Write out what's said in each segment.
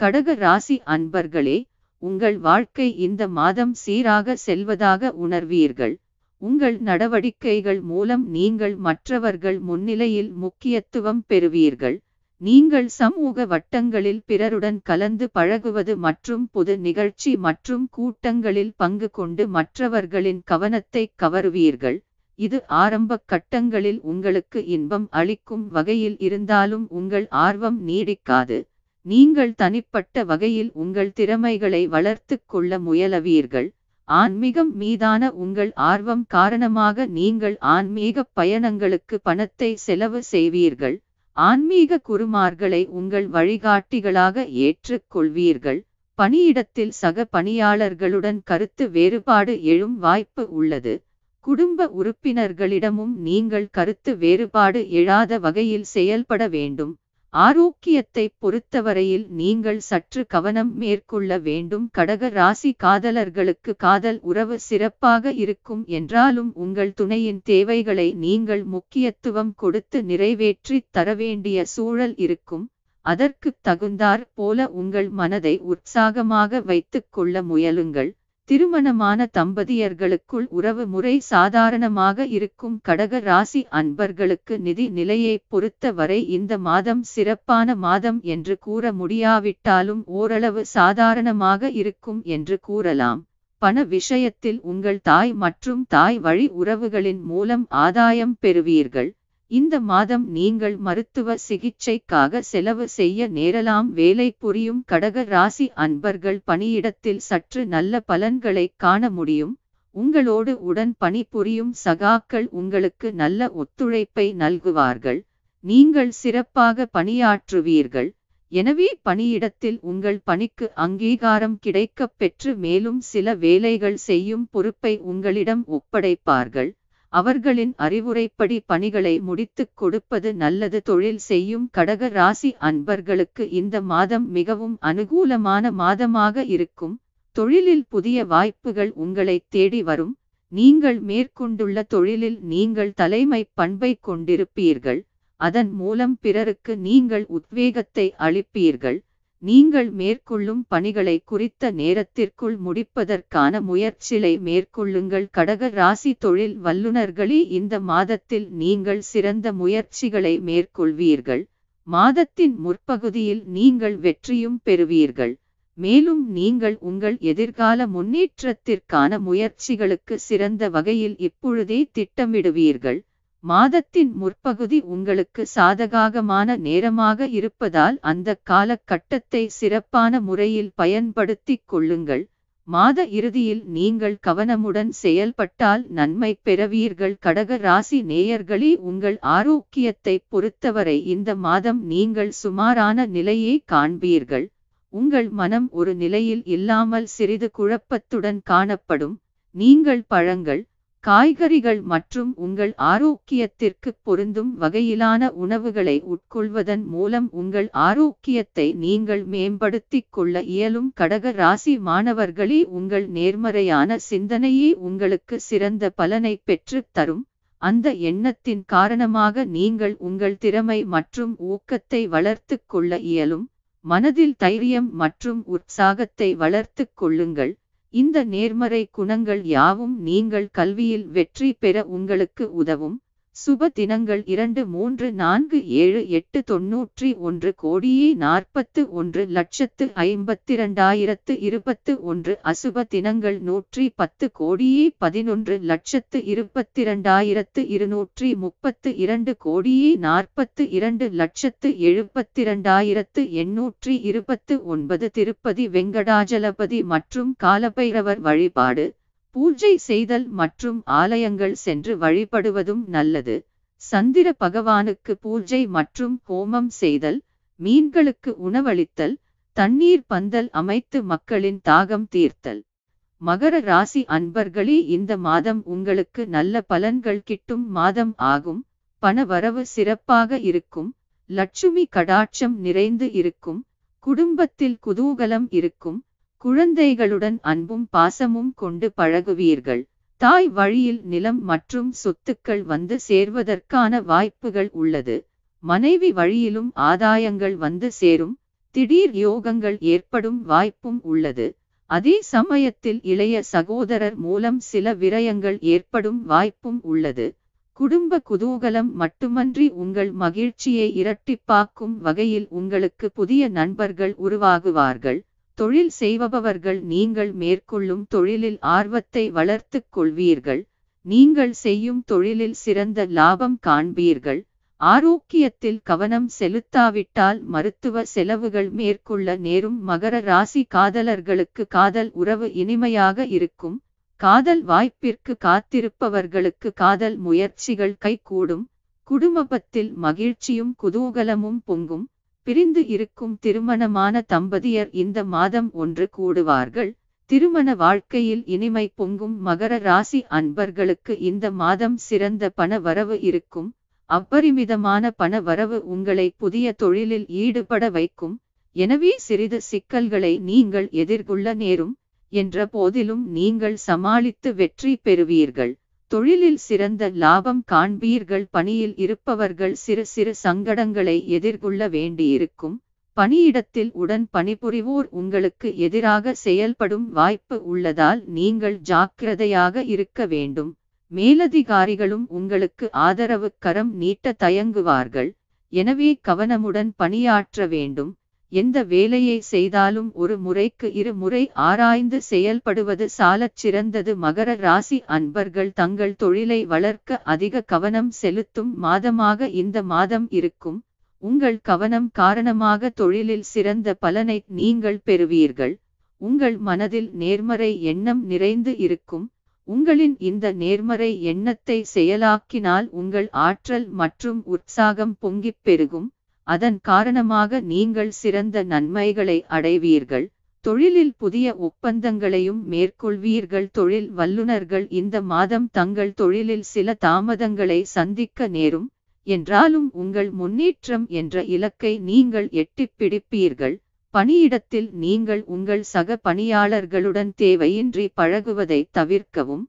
கடக ராசி அன்பர்களே உங்கள் வாழ்க்கை இந்த மாதம் சீராக செல்வதாக உணர்வீர்கள் உங்கள் நடவடிக்கைகள் மூலம் நீங்கள் மற்றவர்கள் முன்னிலையில் முக்கியத்துவம் பெறுவீர்கள் நீங்கள் சமூக வட்டங்களில் பிறருடன் கலந்து பழகுவது மற்றும் பொது நிகழ்ச்சி மற்றும் கூட்டங்களில் பங்கு கொண்டு மற்றவர்களின் கவனத்தை கவருவீர்கள் இது ஆரம்ப கட்டங்களில் உங்களுக்கு இன்பம் அளிக்கும் வகையில் இருந்தாலும் உங்கள் ஆர்வம் நீடிக்காது நீங்கள் தனிப்பட்ட வகையில் உங்கள் திறமைகளை வளர்த்து கொள்ள முயலவீர்கள் ஆன்மீகம் மீதான உங்கள் ஆர்வம் காரணமாக நீங்கள் ஆன்மீக பயணங்களுக்கு பணத்தை செலவு செய்வீர்கள் ஆன்மீக குருமார்களை உங்கள் வழிகாட்டிகளாக ஏற்றுக்கொள்வீர்கள் பணியிடத்தில் சக பணியாளர்களுடன் கருத்து வேறுபாடு எழும் வாய்ப்பு உள்ளது குடும்ப உறுப்பினர்களிடமும் நீங்கள் கருத்து வேறுபாடு எழாத வகையில் செயல்பட வேண்டும் ஆரோக்கியத்தை பொறுத்தவரையில் நீங்கள் சற்று கவனம் மேற்கொள்ள வேண்டும் கடக ராசி காதலர்களுக்கு காதல் உறவு சிறப்பாக இருக்கும் என்றாலும் உங்கள் துணையின் தேவைகளை நீங்கள் முக்கியத்துவம் கொடுத்து நிறைவேற்றித் தர வேண்டிய சூழல் இருக்கும் அதற்கு தகுந்தார் போல உங்கள் மனதை உற்சாகமாக வைத்துக் கொள்ள முயலுங்கள் திருமணமான தம்பதியர்களுக்குள் உறவு முறை சாதாரணமாக இருக்கும் கடக ராசி அன்பர்களுக்கு நிதி நிலையை பொறுத்த வரை இந்த மாதம் சிறப்பான மாதம் என்று கூற முடியாவிட்டாலும் ஓரளவு சாதாரணமாக இருக்கும் என்று கூறலாம் பண விஷயத்தில் உங்கள் தாய் மற்றும் தாய் வழி உறவுகளின் மூலம் ஆதாயம் பெறுவீர்கள் இந்த மாதம் நீங்கள் மருத்துவ சிகிச்சைக்காக செலவு செய்ய நேரலாம் வேலை புரியும் கடக ராசி அன்பர்கள் பணியிடத்தில் சற்று நல்ல பலன்களை காண முடியும் உங்களோடு உடன் பணிபுரியும் சகாக்கள் உங்களுக்கு நல்ல ஒத்துழைப்பை நல்குவார்கள் நீங்கள் சிறப்பாக பணியாற்றுவீர்கள் எனவே பணியிடத்தில் உங்கள் பணிக்கு அங்கீகாரம் கிடைக்கப் பெற்று மேலும் சில வேலைகள் செய்யும் பொறுப்பை உங்களிடம் ஒப்படைப்பார்கள் அவர்களின் அறிவுரைப்படி பணிகளை முடித்துக் கொடுப்பது நல்லது தொழில் செய்யும் கடக ராசி அன்பர்களுக்கு இந்த மாதம் மிகவும் அனுகூலமான மாதமாக இருக்கும் தொழிலில் புதிய வாய்ப்புகள் உங்களை தேடி வரும் நீங்கள் மேற்கொண்டுள்ள தொழிலில் நீங்கள் தலைமை பண்பை கொண்டிருப்பீர்கள் அதன் மூலம் பிறருக்கு நீங்கள் உத்வேகத்தை அளிப்பீர்கள் நீங்கள் மேற்கொள்ளும் பணிகளை குறித்த நேரத்திற்குள் முடிப்பதற்கான முயற்சிகளை மேற்கொள்ளுங்கள் கடக ராசி தொழில் வல்லுநர்களே இந்த மாதத்தில் நீங்கள் சிறந்த முயற்சிகளை மேற்கொள்வீர்கள் மாதத்தின் முற்பகுதியில் நீங்கள் வெற்றியும் பெறுவீர்கள் மேலும் நீங்கள் உங்கள் எதிர்கால முன்னேற்றத்திற்கான முயற்சிகளுக்கு சிறந்த வகையில் இப்பொழுதே திட்டமிடுவீர்கள் மாதத்தின் முற்பகுதி உங்களுக்கு சாதகாகமான நேரமாக இருப்பதால் அந்த காலகட்டத்தை சிறப்பான முறையில் பயன்படுத்திக் கொள்ளுங்கள் மாத இறுதியில் நீங்கள் கவனமுடன் செயல்பட்டால் நன்மை பெறவீர்கள் கடக ராசி நேயர்களே உங்கள் ஆரோக்கியத்தை பொறுத்தவரை இந்த மாதம் நீங்கள் சுமாரான நிலையை காண்பீர்கள் உங்கள் மனம் ஒரு நிலையில் இல்லாமல் சிறிது குழப்பத்துடன் காணப்படும் நீங்கள் பழங்கள் காய்கறிகள் மற்றும் உங்கள் ஆரோக்கியத்திற்கு பொருந்தும் வகையிலான உணவுகளை உட்கொள்வதன் மூலம் உங்கள் ஆரோக்கியத்தை நீங்கள் மேம்படுத்திக் கொள்ள இயலும் கடக ராசி மாணவர்களே உங்கள் நேர்மறையான சிந்தனையே உங்களுக்கு சிறந்த பலனை பெற்றுத் தரும் அந்த எண்ணத்தின் காரணமாக நீங்கள் உங்கள் திறமை மற்றும் ஊக்கத்தை வளர்த்து கொள்ள இயலும் மனதில் தைரியம் மற்றும் உற்சாகத்தை வளர்த்து கொள்ளுங்கள் இந்த நேர்மறை குணங்கள் யாவும் நீங்கள் கல்வியில் வெற்றி பெற உங்களுக்கு உதவும் சுப தினங்கள் இரண்டு மூன்று நான்கு ஏழு எட்டு தொன்னூற்றி ஒன்று கோடியே நாற்பத்து ஒன்று லட்சத்து ஐம்பத்தி இரண்டாயிரத்து இருபத்து ஒன்று அசுப தினங்கள் நூற்றி பத்து கோடியே பதினொன்று லட்சத்து இருபத்திரண்டாயிரத்து இருநூற்றி முப்பத்து இரண்டு கோடியே நாற்பத்து இரண்டு லட்சத்து எழுபத்திரண்டாயிரத்து எண்ணூற்றி இருபத்து ஒன்பது திருப்பதி வெங்கடாஜலபதி மற்றும் காலபைரவர் வழிபாடு பூஜை செய்தல் மற்றும் ஆலயங்கள் சென்று வழிபடுவதும் நல்லது சந்திர பகவானுக்கு பூஜை மற்றும் ஹோமம் செய்தல் மீன்களுக்கு உணவளித்தல் தண்ணீர் பந்தல் அமைத்து மக்களின் தாகம் தீர்த்தல் மகர ராசி அன்பர்களே இந்த மாதம் உங்களுக்கு நல்ல பலன்கள் கிட்டும் மாதம் ஆகும் பண வரவு சிறப்பாக இருக்கும் லட்சுமி கடாட்சம் நிறைந்து இருக்கும் குடும்பத்தில் குதூகலம் இருக்கும் குழந்தைகளுடன் அன்பும் பாசமும் கொண்டு பழகுவீர்கள் தாய் வழியில் நிலம் மற்றும் சொத்துக்கள் வந்து சேர்வதற்கான வாய்ப்புகள் உள்ளது மனைவி வழியிலும் ஆதாயங்கள் வந்து சேரும் திடீர் யோகங்கள் ஏற்படும் வாய்ப்பும் உள்ளது அதே சமயத்தில் இளைய சகோதரர் மூலம் சில விரயங்கள் ஏற்படும் வாய்ப்பும் உள்ளது குடும்ப குதூகலம் மட்டுமன்றி உங்கள் மகிழ்ச்சியை இரட்டிப்பாக்கும் வகையில் உங்களுக்கு புதிய நண்பர்கள் உருவாகுவார்கள் தொழில் செய்பவர்கள் நீங்கள் மேற்கொள்ளும் தொழிலில் ஆர்வத்தை வளர்த்து கொள்வீர்கள் நீங்கள் செய்யும் தொழிலில் சிறந்த லாபம் காண்பீர்கள் ஆரோக்கியத்தில் கவனம் செலுத்தாவிட்டால் மருத்துவ செலவுகள் மேற்கொள்ள நேரும் மகர ராசி காதலர்களுக்கு காதல் உறவு இனிமையாக இருக்கும் காதல் வாய்ப்பிற்கு காத்திருப்பவர்களுக்கு காதல் முயற்சிகள் கைகூடும் குடும்பத்தில் மகிழ்ச்சியும் குதூகலமும் பொங்கும் பிரிந்து இருக்கும் திருமணமான தம்பதியர் இந்த மாதம் ஒன்று கூடுவார்கள் திருமண வாழ்க்கையில் இனிமை பொங்கும் மகர ராசி அன்பர்களுக்கு இந்த மாதம் சிறந்த பண வரவு இருக்கும் அப்பரிமிதமான பண வரவு உங்களை புதிய தொழிலில் ஈடுபட வைக்கும் எனவே சிறிது சிக்கல்களை நீங்கள் எதிர்கொள்ள நேரும் என்ற போதிலும் நீங்கள் சமாளித்து வெற்றி பெறுவீர்கள் தொழிலில் சிறந்த லாபம் காண்பீர்கள் பணியில் இருப்பவர்கள் சிறு சிறு சங்கடங்களை எதிர்கொள்ள வேண்டியிருக்கும் பணியிடத்தில் உடன் பணிபுரிவோர் உங்களுக்கு எதிராக செயல்படும் வாய்ப்பு உள்ளதால் நீங்கள் ஜாக்கிரதையாக இருக்க வேண்டும் மேலதிகாரிகளும் உங்களுக்கு ஆதரவு கரம் நீட்ட தயங்குவார்கள் எனவே கவனமுடன் பணியாற்ற வேண்டும் எந்த வேலையை செய்தாலும் ஒரு முறைக்கு இரு முறை ஆராய்ந்து செயல்படுவது சாலச் சிறந்தது மகர ராசி அன்பர்கள் தங்கள் தொழிலை வளர்க்க அதிக கவனம் செலுத்தும் மாதமாக இந்த மாதம் இருக்கும் உங்கள் கவனம் காரணமாக தொழிலில் சிறந்த பலனை நீங்கள் பெறுவீர்கள் உங்கள் மனதில் நேர்மறை எண்ணம் நிறைந்து இருக்கும் உங்களின் இந்த நேர்மறை எண்ணத்தை செயலாக்கினால் உங்கள் ஆற்றல் மற்றும் உற்சாகம் பொங்கிப் பெருகும் அதன் காரணமாக நீங்கள் சிறந்த நன்மைகளை அடைவீர்கள் தொழிலில் புதிய ஒப்பந்தங்களையும் மேற்கொள்வீர்கள் தொழில் வல்லுநர்கள் இந்த மாதம் தங்கள் தொழிலில் சில தாமதங்களை சந்திக்க நேரும் என்றாலும் உங்கள் முன்னேற்றம் என்ற இலக்கை நீங்கள் எட்டிப் பிடிப்பீர்கள் பணியிடத்தில் நீங்கள் உங்கள் சக பணியாளர்களுடன் தேவையின்றி பழகுவதை தவிர்க்கவும்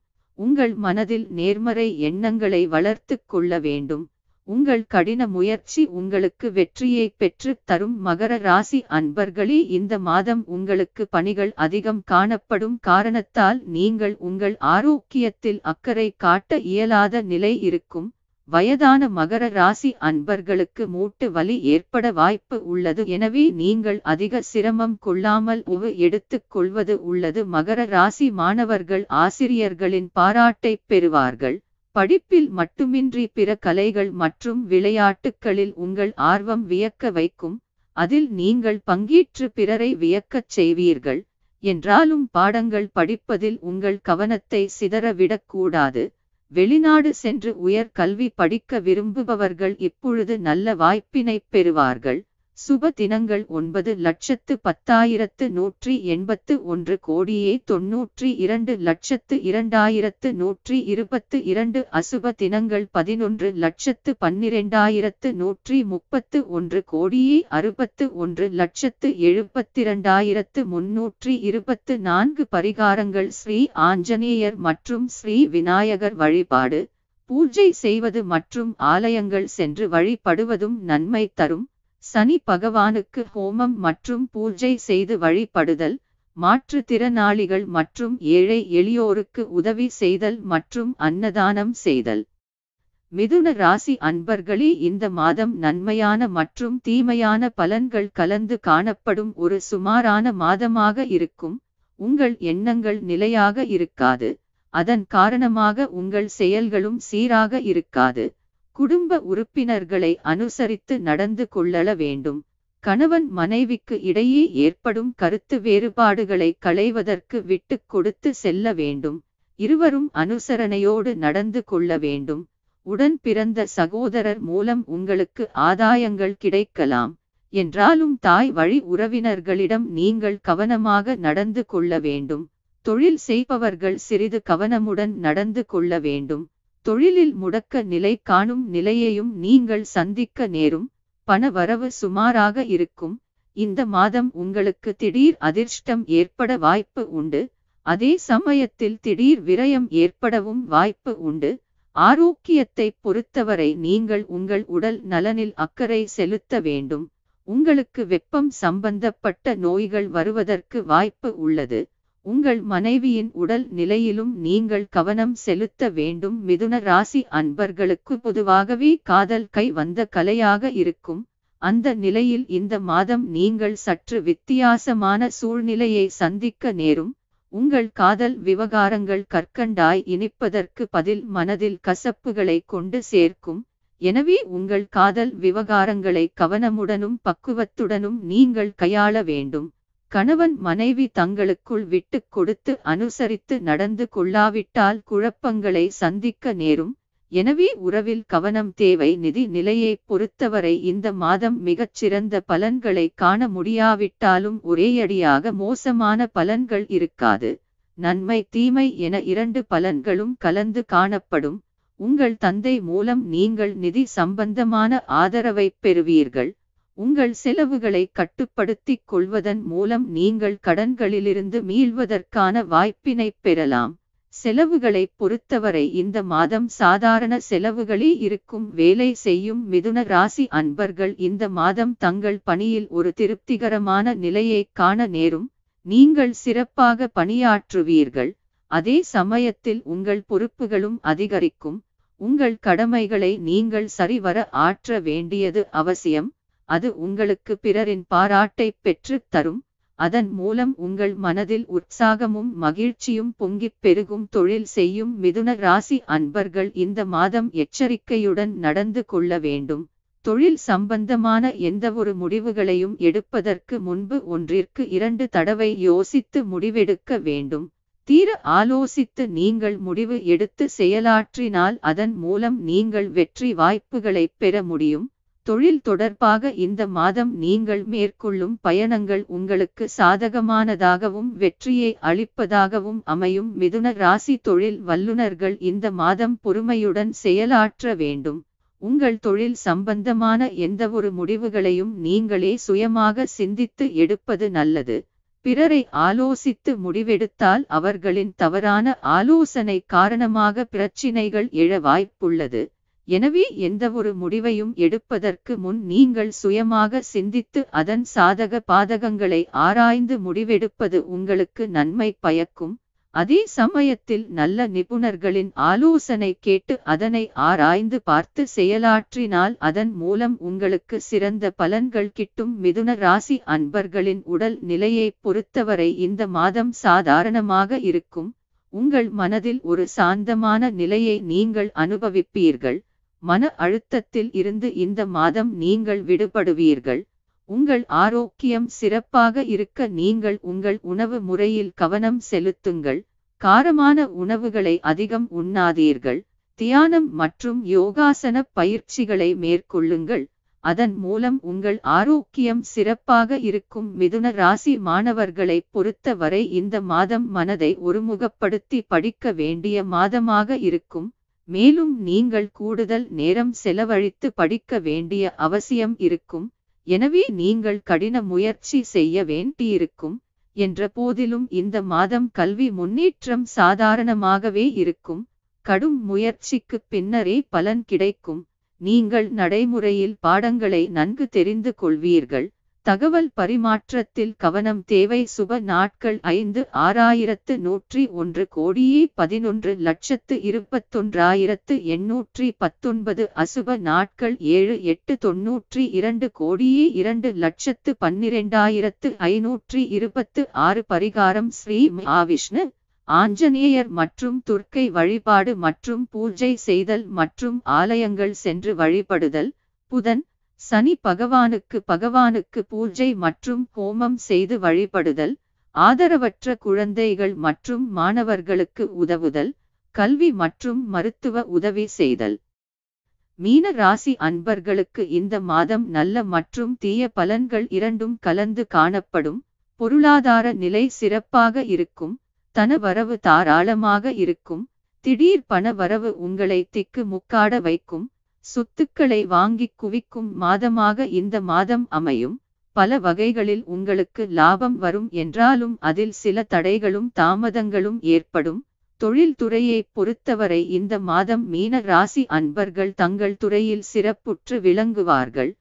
உங்கள் மனதில் நேர்மறை எண்ணங்களை வளர்த்து கொள்ள வேண்டும் உங்கள் கடின முயற்சி உங்களுக்கு வெற்றியை பெற்று தரும் மகர ராசி அன்பர்களே இந்த மாதம் உங்களுக்கு பணிகள் அதிகம் காணப்படும் காரணத்தால் நீங்கள் உங்கள் ஆரோக்கியத்தில் அக்கறை காட்ட இயலாத நிலை இருக்கும் வயதான மகர ராசி அன்பர்களுக்கு மூட்டு வலி ஏற்பட வாய்ப்பு உள்ளது எனவே நீங்கள் அதிக சிரமம் கொள்ளாமல் உவு எடுத்துக் கொள்வது உள்ளது மகர ராசி மாணவர்கள் ஆசிரியர்களின் பாராட்டை பெறுவார்கள் படிப்பில் மட்டுமின்றி பிற கலைகள் மற்றும் விளையாட்டுகளில் உங்கள் ஆர்வம் வியக்க வைக்கும் அதில் நீங்கள் பங்கேற்று பிறரை வியக்கச் செய்வீர்கள் என்றாலும் பாடங்கள் படிப்பதில் உங்கள் கவனத்தை சிதறவிடக்கூடாது வெளிநாடு சென்று உயர் கல்வி படிக்க விரும்புபவர்கள் இப்பொழுது நல்ல வாய்ப்பினை பெறுவார்கள் சுப தினங்கள் ஒன்பது லட்சத்து பத்தாயிரத்து நூற்றி எண்பத்து ஒன்று கோடியே தொன்னூற்றி இரண்டு லட்சத்து இரண்டாயிரத்து நூற்றி இருபத்து இரண்டு அசுப தினங்கள் பதினொன்று லட்சத்து பன்னிரெண்டாயிரத்து நூற்றி முப்பத்து ஒன்று கோடியே அறுபத்து ஒன்று லட்சத்து எழுபத்திரண்டாயிரத்து முன்னூற்றி இருபத்து நான்கு பரிகாரங்கள் ஸ்ரீ ஆஞ்சநேயர் மற்றும் ஸ்ரீ விநாயகர் வழிபாடு பூஜை செய்வது மற்றும் ஆலயங்கள் சென்று வழிபடுவதும் நன்மை தரும் சனி பகவானுக்கு ஹோமம் மற்றும் பூஜை செய்து வழிபடுதல் மாற்றுத்திறனாளிகள் மற்றும் ஏழை எளியோருக்கு உதவி செய்தல் மற்றும் அன்னதானம் செய்தல் மிதுன ராசி அன்பர்களே இந்த மாதம் நன்மையான மற்றும் தீமையான பலன்கள் கலந்து காணப்படும் ஒரு சுமாரான மாதமாக இருக்கும் உங்கள் எண்ணங்கள் நிலையாக இருக்காது அதன் காரணமாக உங்கள் செயல்களும் சீராக இருக்காது குடும்ப உறுப்பினர்களை அனுசரித்து நடந்து கொள்ளல வேண்டும் கணவன் மனைவிக்கு இடையே ஏற்படும் கருத்து வேறுபாடுகளை களைவதற்கு விட்டு கொடுத்து செல்ல வேண்டும் இருவரும் அனுசரணையோடு நடந்து கொள்ள வேண்டும் உடன் பிறந்த சகோதரர் மூலம் உங்களுக்கு ஆதாயங்கள் கிடைக்கலாம் என்றாலும் தாய் வழி உறவினர்களிடம் நீங்கள் கவனமாக நடந்து கொள்ள வேண்டும் தொழில் செய்பவர்கள் சிறிது கவனமுடன் நடந்து கொள்ள வேண்டும் தொழிலில் முடக்க நிலை காணும் நிலையையும் நீங்கள் சந்திக்க நேரும் பண வரவு சுமாராக இருக்கும் இந்த மாதம் உங்களுக்கு திடீர் அதிர்ஷ்டம் ஏற்பட வாய்ப்பு உண்டு அதே சமயத்தில் திடீர் விரயம் ஏற்படவும் வாய்ப்பு உண்டு ஆரோக்கியத்தை பொறுத்தவரை நீங்கள் உங்கள் உடல் நலனில் அக்கறை செலுத்த வேண்டும் உங்களுக்கு வெப்பம் சம்பந்தப்பட்ட நோய்கள் வருவதற்கு வாய்ப்பு உள்ளது உங்கள் மனைவியின் உடல் நிலையிலும் நீங்கள் கவனம் செலுத்த வேண்டும் மிதுன ராசி அன்பர்களுக்கு பொதுவாகவே காதல் கை வந்த கலையாக இருக்கும் அந்த நிலையில் இந்த மாதம் நீங்கள் சற்று வித்தியாசமான சூழ்நிலையை சந்திக்க நேரும் உங்கள் காதல் விவகாரங்கள் கற்கண்டாய் இனிப்பதற்கு பதில் மனதில் கசப்புகளை கொண்டு சேர்க்கும் எனவே உங்கள் காதல் விவகாரங்களை கவனமுடனும் பக்குவத்துடனும் நீங்கள் கையாள வேண்டும் கணவன் மனைவி தங்களுக்குள் விட்டு கொடுத்து அனுசரித்து நடந்து கொள்ளாவிட்டால் குழப்பங்களை சந்திக்க நேரும் எனவே உறவில் கவனம் தேவை நிதி நிலையை பொறுத்தவரை இந்த மாதம் மிகச்சிறந்த பலன்களை காண முடியாவிட்டாலும் ஒரேயடியாக மோசமான பலன்கள் இருக்காது நன்மை தீமை என இரண்டு பலன்களும் கலந்து காணப்படும் உங்கள் தந்தை மூலம் நீங்கள் நிதி சம்பந்தமான ஆதரவை பெறுவீர்கள் உங்கள் செலவுகளை கட்டுப்படுத்திக் கொள்வதன் மூலம் நீங்கள் கடன்களிலிருந்து மீள்வதற்கான வாய்ப்பினை பெறலாம் செலவுகளை பொறுத்தவரை இந்த மாதம் சாதாரண செலவுகளே இருக்கும் வேலை செய்யும் மிதுன ராசி அன்பர்கள் இந்த மாதம் தங்கள் பணியில் ஒரு திருப்திகரமான நிலையை காண நேரும் நீங்கள் சிறப்பாக பணியாற்றுவீர்கள் அதே சமயத்தில் உங்கள் பொறுப்புகளும் அதிகரிக்கும் உங்கள் கடமைகளை நீங்கள் சரிவர ஆற்ற வேண்டியது அவசியம் அது உங்களுக்கு பிறரின் பாராட்டை பெற்றுத் தரும் அதன் மூலம் உங்கள் மனதில் உற்சாகமும் மகிழ்ச்சியும் பொங்கிப் பெருகும் தொழில் செய்யும் மிதுன ராசி அன்பர்கள் இந்த மாதம் எச்சரிக்கையுடன் நடந்து கொள்ள வேண்டும் தொழில் சம்பந்தமான எந்தவொரு முடிவுகளையும் எடுப்பதற்கு முன்பு ஒன்றிற்கு இரண்டு தடவை யோசித்து முடிவெடுக்க வேண்டும் தீர ஆலோசித்து நீங்கள் முடிவு எடுத்து செயலாற்றினால் அதன் மூலம் நீங்கள் வெற்றி வாய்ப்புகளை பெற முடியும் தொழில் தொடர்பாக இந்த மாதம் நீங்கள் மேற்கொள்ளும் பயணங்கள் உங்களுக்கு சாதகமானதாகவும் வெற்றியை அளிப்பதாகவும் அமையும் மிதுன ராசி தொழில் வல்லுநர்கள் இந்த மாதம் பொறுமையுடன் செயலாற்ற வேண்டும் உங்கள் தொழில் சம்பந்தமான எந்தவொரு முடிவுகளையும் நீங்களே சுயமாக சிந்தித்து எடுப்பது நல்லது பிறரை ஆலோசித்து முடிவெடுத்தால் அவர்களின் தவறான ஆலோசனை காரணமாக பிரச்சினைகள் எழ வாய்ப்புள்ளது எனவே எந்தவொரு முடிவையும் எடுப்பதற்கு முன் நீங்கள் சுயமாக சிந்தித்து அதன் சாதக பாதகங்களை ஆராய்ந்து முடிவெடுப்பது உங்களுக்கு நன்மை பயக்கும் அதே சமயத்தில் நல்ல நிபுணர்களின் ஆலோசனை கேட்டு அதனை ஆராய்ந்து பார்த்து செயலாற்றினால் அதன் மூலம் உங்களுக்கு சிறந்த பலன்கள் கிட்டும் மிதுன ராசி அன்பர்களின் உடல் நிலையை பொறுத்தவரை இந்த மாதம் சாதாரணமாக இருக்கும் உங்கள் மனதில் ஒரு சாந்தமான நிலையை நீங்கள் அனுபவிப்பீர்கள் மன அழுத்தத்தில் இருந்து இந்த மாதம் நீங்கள் விடுபடுவீர்கள் உங்கள் ஆரோக்கியம் சிறப்பாக இருக்க நீங்கள் உங்கள் உணவு முறையில் கவனம் செலுத்துங்கள் காரமான உணவுகளை அதிகம் உண்ணாதீர்கள் தியானம் மற்றும் யோகாசன பயிற்சிகளை மேற்கொள்ளுங்கள் அதன் மூலம் உங்கள் ஆரோக்கியம் சிறப்பாக இருக்கும் மிதுன ராசி மாணவர்களை பொறுத்தவரை இந்த மாதம் மனதை ஒருமுகப்படுத்தி படிக்க வேண்டிய மாதமாக இருக்கும் மேலும் நீங்கள் கூடுதல் நேரம் செலவழித்து படிக்க வேண்டிய அவசியம் இருக்கும் எனவே நீங்கள் கடின முயற்சி செய்ய வேண்டியிருக்கும் என்ற போதிலும் இந்த மாதம் கல்வி முன்னேற்றம் சாதாரணமாகவே இருக்கும் கடும் முயற்சிக்கு பின்னரே பலன் கிடைக்கும் நீங்கள் நடைமுறையில் பாடங்களை நன்கு தெரிந்து கொள்வீர்கள் தகவல் பரிமாற்றத்தில் கவனம் தேவை சுப நாட்கள் ஐந்து ஆறாயிரத்து நூற்றி ஒன்று கோடியே பதினொன்று லட்சத்து இருபத்தொன்றாயிரத்து எண்ணூற்றி பத்தொன்பது அசுப நாட்கள் ஏழு எட்டு தொன்னூற்றி இரண்டு கோடியே இரண்டு லட்சத்து பன்னிரெண்டாயிரத்து ஐநூற்றி இருபத்து ஆறு பரிகாரம் ஸ்ரீ மகாவிஷ்ணு ஆஞ்சநேயர் மற்றும் துர்க்கை வழிபாடு மற்றும் பூஜை செய்தல் மற்றும் ஆலயங்கள் சென்று வழிபடுதல் புதன் சனி பகவானுக்கு பகவானுக்கு பூஜை மற்றும் ஹோமம் செய்து வழிபடுதல் ஆதரவற்ற குழந்தைகள் மற்றும் மாணவர்களுக்கு உதவுதல் கல்வி மற்றும் மருத்துவ உதவி செய்தல் மீன ராசி அன்பர்களுக்கு இந்த மாதம் நல்ல மற்றும் தீய பலன்கள் இரண்டும் கலந்து காணப்படும் பொருளாதார நிலை சிறப்பாக இருக்கும் தன வரவு தாராளமாக இருக்கும் திடீர் பண வரவு உங்களை திக்கு முக்காட வைக்கும் சொத்துக்களை வாங்கி குவிக்கும் மாதமாக இந்த மாதம் அமையும் பல வகைகளில் உங்களுக்கு லாபம் வரும் என்றாலும் அதில் சில தடைகளும் தாமதங்களும் ஏற்படும் தொழில்துறையை பொறுத்தவரை இந்த மாதம் மீன ராசி அன்பர்கள் தங்கள் துறையில் சிறப்புற்று விளங்குவார்கள்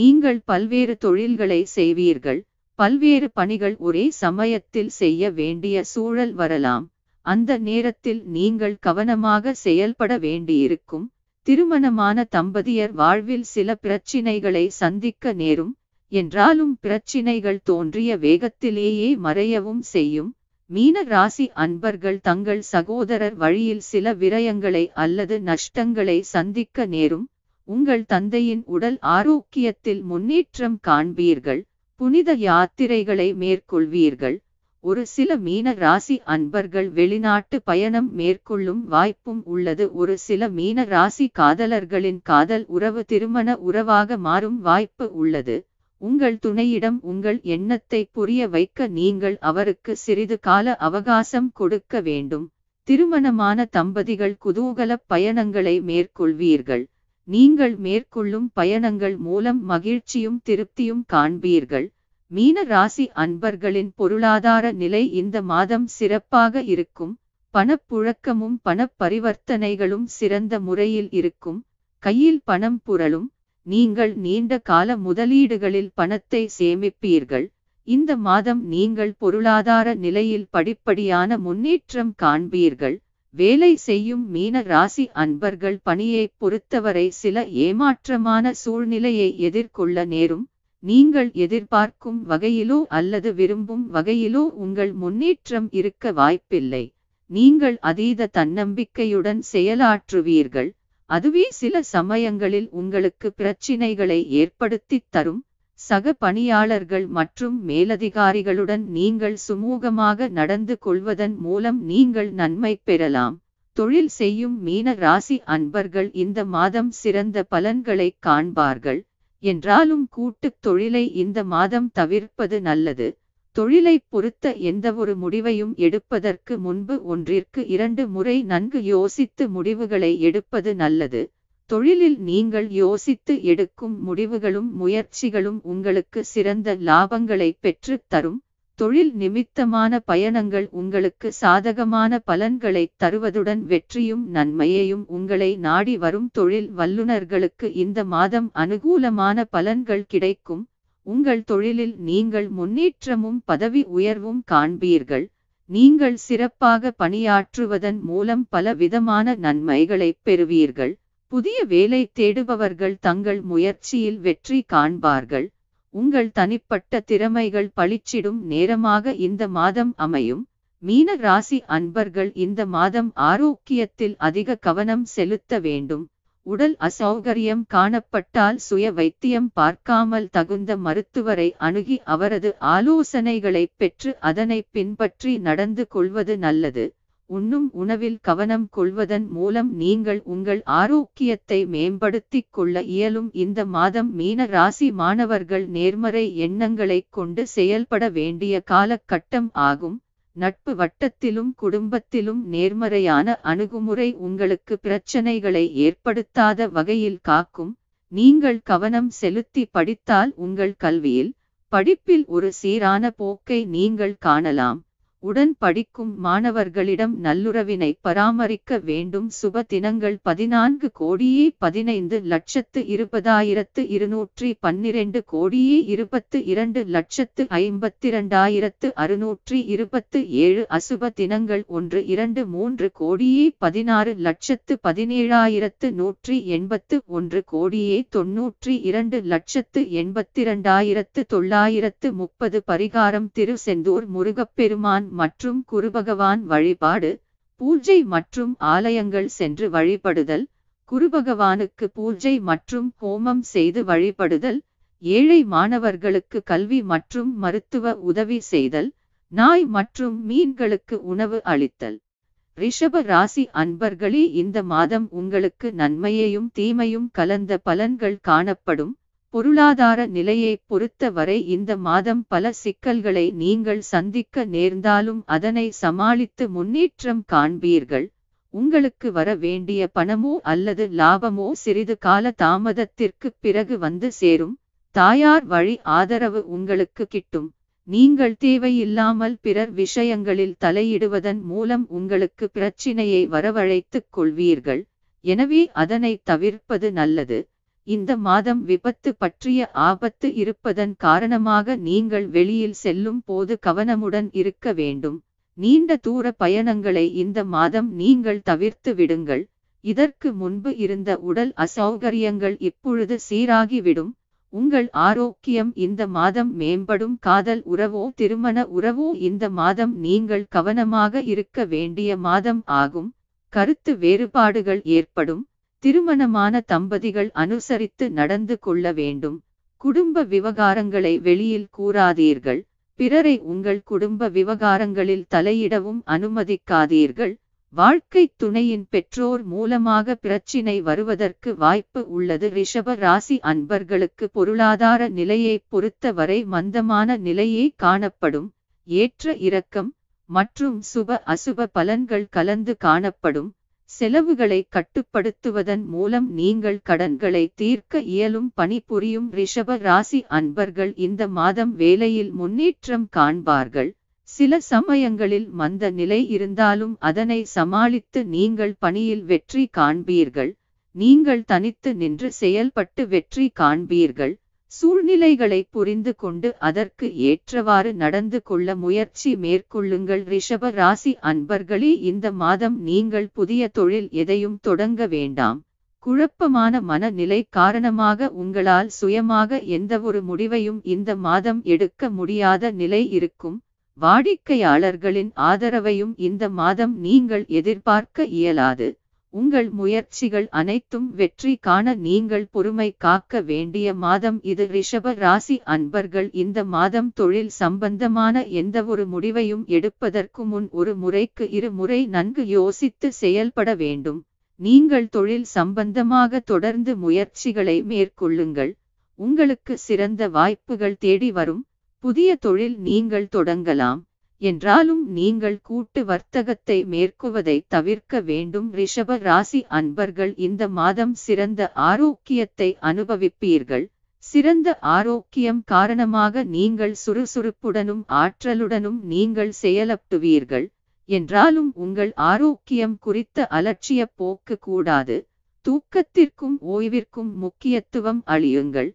நீங்கள் பல்வேறு தொழில்களை செய்வீர்கள் பல்வேறு பணிகள் ஒரே சமயத்தில் செய்ய வேண்டிய சூழல் வரலாம் அந்த நேரத்தில் நீங்கள் கவனமாக செயல்பட வேண்டியிருக்கும் திருமணமான தம்பதியர் வாழ்வில் சில பிரச்சினைகளை சந்திக்க நேரும் என்றாலும் பிரச்சினைகள் தோன்றிய வேகத்திலேயே மறையவும் செய்யும் மீன ராசி அன்பர்கள் தங்கள் சகோதரர் வழியில் சில விரயங்களை அல்லது நஷ்டங்களை சந்திக்க நேரும் உங்கள் தந்தையின் உடல் ஆரோக்கியத்தில் முன்னேற்றம் காண்பீர்கள் புனித யாத்திரைகளை மேற்கொள்வீர்கள் ஒரு சில மீன ராசி அன்பர்கள் வெளிநாட்டு பயணம் மேற்கொள்ளும் வாய்ப்பும் உள்ளது ஒரு சில மீன ராசி காதலர்களின் காதல் உறவு திருமண உறவாக மாறும் வாய்ப்பு உள்ளது உங்கள் துணையிடம் உங்கள் எண்ணத்தை புரிய வைக்க நீங்கள் அவருக்கு சிறிது கால அவகாசம் கொடுக்க வேண்டும் திருமணமான தம்பதிகள் குதூகல பயணங்களை மேற்கொள்வீர்கள் நீங்கள் மேற்கொள்ளும் பயணங்கள் மூலம் மகிழ்ச்சியும் திருப்தியும் காண்பீர்கள் மீன ராசி அன்பர்களின் பொருளாதார நிலை இந்த மாதம் சிறப்பாக இருக்கும் பணப்புழக்கமும் பணப்பரிவர்த்தனைகளும் சிறந்த முறையில் இருக்கும் கையில் பணம் புரளும் நீங்கள் நீண்ட கால முதலீடுகளில் பணத்தை சேமிப்பீர்கள் இந்த மாதம் நீங்கள் பொருளாதார நிலையில் படிப்படியான முன்னேற்றம் காண்பீர்கள் வேலை செய்யும் மீன ராசி அன்பர்கள் பணியை பொறுத்தவரை சில ஏமாற்றமான சூழ்நிலையை எதிர்கொள்ள நேரும் நீங்கள் எதிர்பார்க்கும் வகையிலோ அல்லது விரும்பும் வகையிலோ உங்கள் முன்னேற்றம் இருக்க வாய்ப்பில்லை நீங்கள் அதீத தன்னம்பிக்கையுடன் செயலாற்றுவீர்கள் அதுவே சில சமயங்களில் உங்களுக்கு பிரச்சினைகளை ஏற்படுத்தித் தரும் சக பணியாளர்கள் மற்றும் மேலதிகாரிகளுடன் நீங்கள் சுமூகமாக நடந்து கொள்வதன் மூலம் நீங்கள் நன்மை பெறலாம் தொழில் செய்யும் மீன ராசி அன்பர்கள் இந்த மாதம் சிறந்த பலன்களை காண்பார்கள் என்றாலும் கூட்டுத் தொழிலை இந்த மாதம் தவிர்ப்பது நல்லது தொழிலை பொறுத்த எந்தவொரு முடிவையும் எடுப்பதற்கு முன்பு ஒன்றிற்கு இரண்டு முறை நன்கு யோசித்து முடிவுகளை எடுப்பது நல்லது தொழிலில் நீங்கள் யோசித்து எடுக்கும் முடிவுகளும் முயற்சிகளும் உங்களுக்கு சிறந்த லாபங்களை பெற்றுத் தரும் தொழில் நிமித்தமான பயணங்கள் உங்களுக்கு சாதகமான பலன்களை தருவதுடன் வெற்றியும் நன்மையையும் உங்களை நாடி வரும் தொழில் வல்லுநர்களுக்கு இந்த மாதம் அனுகூலமான பலன்கள் கிடைக்கும் உங்கள் தொழிலில் நீங்கள் முன்னேற்றமும் பதவி உயர்வும் காண்பீர்கள் நீங்கள் சிறப்பாக பணியாற்றுவதன் மூலம் பல விதமான நன்மைகளை பெறுவீர்கள் புதிய வேலை தேடுபவர்கள் தங்கள் முயற்சியில் வெற்றி காண்பார்கள் உங்கள் தனிப்பட்ட திறமைகள் பளிச்சிடும் நேரமாக இந்த மாதம் அமையும் மீன ராசி அன்பர்கள் இந்த மாதம் ஆரோக்கியத்தில் அதிக கவனம் செலுத்த வேண்டும் உடல் அசௌகரியம் காணப்பட்டால் சுய வைத்தியம் பார்க்காமல் தகுந்த மருத்துவரை அணுகி அவரது ஆலோசனைகளை பெற்று அதனை பின்பற்றி நடந்து கொள்வது நல்லது உண்ணும் உணவில் கவனம் கொள்வதன் மூலம் நீங்கள் உங்கள் ஆரோக்கியத்தை மேம்படுத்திக் கொள்ள இயலும் இந்த மாதம் மீன ராசி மாணவர்கள் நேர்மறை எண்ணங்களைக் கொண்டு செயல்பட வேண்டிய காலகட்டம் ஆகும் நட்பு வட்டத்திலும் குடும்பத்திலும் நேர்மறையான அணுகுமுறை உங்களுக்கு பிரச்சனைகளை ஏற்படுத்தாத வகையில் காக்கும் நீங்கள் கவனம் செலுத்தி படித்தால் உங்கள் கல்வியில் படிப்பில் ஒரு சீரான போக்கை நீங்கள் காணலாம் உடன் படிக்கும் மாணவர்களிடம் நல்லுறவினை பராமரிக்க வேண்டும் சுப தினங்கள் பதினான்கு கோடியே பதினைந்து லட்சத்து இருபதாயிரத்து இருநூற்றி பன்னிரண்டு கோடியே இருபத்து இரண்டு லட்சத்து ஐம்பத்திரண்டாயிரத்து அறுநூற்றி இருபத்து ஏழு அசுப தினங்கள் ஒன்று இரண்டு மூன்று கோடியே பதினாறு லட்சத்து பதினேழாயிரத்து நூற்றி எண்பத்து ஒன்று கோடியே தொன்னூற்றி இரண்டு லட்சத்து எண்பத்திரண்டாயிரத்து தொள்ளாயிரத்து முப்பது பரிகாரம் திருசெந்தூர் முருகப்பெருமான் மற்றும் குருபகவான் வழிபாடு பூஜை மற்றும் ஆலயங்கள் சென்று வழிபடுதல் குருபகவானுக்கு பூஜை மற்றும் ஹோமம் செய்து வழிபடுதல் ஏழை மாணவர்களுக்கு கல்வி மற்றும் மருத்துவ உதவி செய்தல் நாய் மற்றும் மீன்களுக்கு உணவு அளித்தல் ரிஷப ராசி அன்பர்களே இந்த மாதம் உங்களுக்கு நன்மையையும் தீமையும் கலந்த பலன்கள் காணப்படும் பொருளாதார நிலையை பொறுத்த வரை இந்த மாதம் பல சிக்கல்களை நீங்கள் சந்திக்க நேர்ந்தாலும் அதனை சமாளித்து முன்னேற்றம் காண்பீர்கள் உங்களுக்கு வர வேண்டிய பணமோ அல்லது லாபமோ சிறிது கால தாமதத்திற்கு பிறகு வந்து சேரும் தாயார் வழி ஆதரவு உங்களுக்கு கிட்டும் நீங்கள் தேவையில்லாமல் பிறர் விஷயங்களில் தலையிடுவதன் மூலம் உங்களுக்கு பிரச்சினையை வரவழைத்துக் கொள்வீர்கள் எனவே அதனை தவிர்ப்பது நல்லது இந்த மாதம் விபத்து பற்றிய ஆபத்து இருப்பதன் காரணமாக நீங்கள் வெளியில் செல்லும் போது கவனமுடன் இருக்க வேண்டும் நீண்ட தூர பயணங்களை இந்த மாதம் நீங்கள் தவிர்த்து விடுங்கள் இதற்கு முன்பு இருந்த உடல் அசௌகரியங்கள் இப்பொழுது சீராகிவிடும் உங்கள் ஆரோக்கியம் இந்த மாதம் மேம்படும் காதல் உறவோ திருமண உறவோ இந்த மாதம் நீங்கள் கவனமாக இருக்க வேண்டிய மாதம் ஆகும் கருத்து வேறுபாடுகள் ஏற்படும் திருமணமான தம்பதிகள் அனுசரித்து நடந்து கொள்ள வேண்டும் குடும்ப விவகாரங்களை வெளியில் கூறாதீர்கள் பிறரை உங்கள் குடும்ப விவகாரங்களில் தலையிடவும் அனுமதிக்காதீர்கள் வாழ்க்கை துணையின் பெற்றோர் மூலமாக பிரச்சினை வருவதற்கு வாய்ப்பு உள்ளது ரிஷப ராசி அன்பர்களுக்கு பொருளாதார நிலையை பொறுத்தவரை மந்தமான நிலையே காணப்படும் ஏற்ற இரக்கம் மற்றும் சுப அசுப பலன்கள் கலந்து காணப்படும் செலவுகளை கட்டுப்படுத்துவதன் மூலம் நீங்கள் கடன்களை தீர்க்க இயலும் பணிபுரியும் ரிஷப ராசி அன்பர்கள் இந்த மாதம் வேலையில் முன்னேற்றம் காண்பார்கள் சில சமயங்களில் மந்த நிலை இருந்தாலும் அதனை சமாளித்து நீங்கள் பணியில் வெற்றி காண்பீர்கள் நீங்கள் தனித்து நின்று செயல்பட்டு வெற்றி காண்பீர்கள் சூழ்நிலைகளை புரிந்து கொண்டு அதற்கு ஏற்றவாறு நடந்து கொள்ள முயற்சி மேற்கொள்ளுங்கள் ரிஷப ராசி அன்பர்களே இந்த மாதம் நீங்கள் புதிய தொழில் எதையும் தொடங்க வேண்டாம் குழப்பமான மனநிலை காரணமாக உங்களால் சுயமாக எந்தவொரு முடிவையும் இந்த மாதம் எடுக்க முடியாத நிலை இருக்கும் வாடிக்கையாளர்களின் ஆதரவையும் இந்த மாதம் நீங்கள் எதிர்பார்க்க இயலாது உங்கள் முயற்சிகள் அனைத்தும் வெற்றி காண நீங்கள் பொறுமை காக்க வேண்டிய மாதம் இது ரிஷப ராசி அன்பர்கள் இந்த மாதம் தொழில் சம்பந்தமான எந்தவொரு முடிவையும் எடுப்பதற்கு முன் ஒரு முறைக்கு இரு முறை நன்கு யோசித்து செயல்பட வேண்டும் நீங்கள் தொழில் சம்பந்தமாக தொடர்ந்து முயற்சிகளை மேற்கொள்ளுங்கள் உங்களுக்கு சிறந்த வாய்ப்புகள் தேடி வரும் புதிய தொழில் நீங்கள் தொடங்கலாம் என்றாலும் நீங்கள் கூட்டு வர்த்தகத்தை மேற்குவதை தவிர்க்க வேண்டும் ரிஷப ராசி அன்பர்கள் இந்த மாதம் சிறந்த ஆரோக்கியத்தை அனுபவிப்பீர்கள் சிறந்த ஆரோக்கியம் காரணமாக நீங்கள் சுறுசுறுப்புடனும் ஆற்றலுடனும் நீங்கள் செயலப்டுவீர்கள் என்றாலும் உங்கள் ஆரோக்கியம் குறித்த அலட்சிய போக்கு கூடாது தூக்கத்திற்கும் ஓய்விற்கும் முக்கியத்துவம் அழியுங்கள்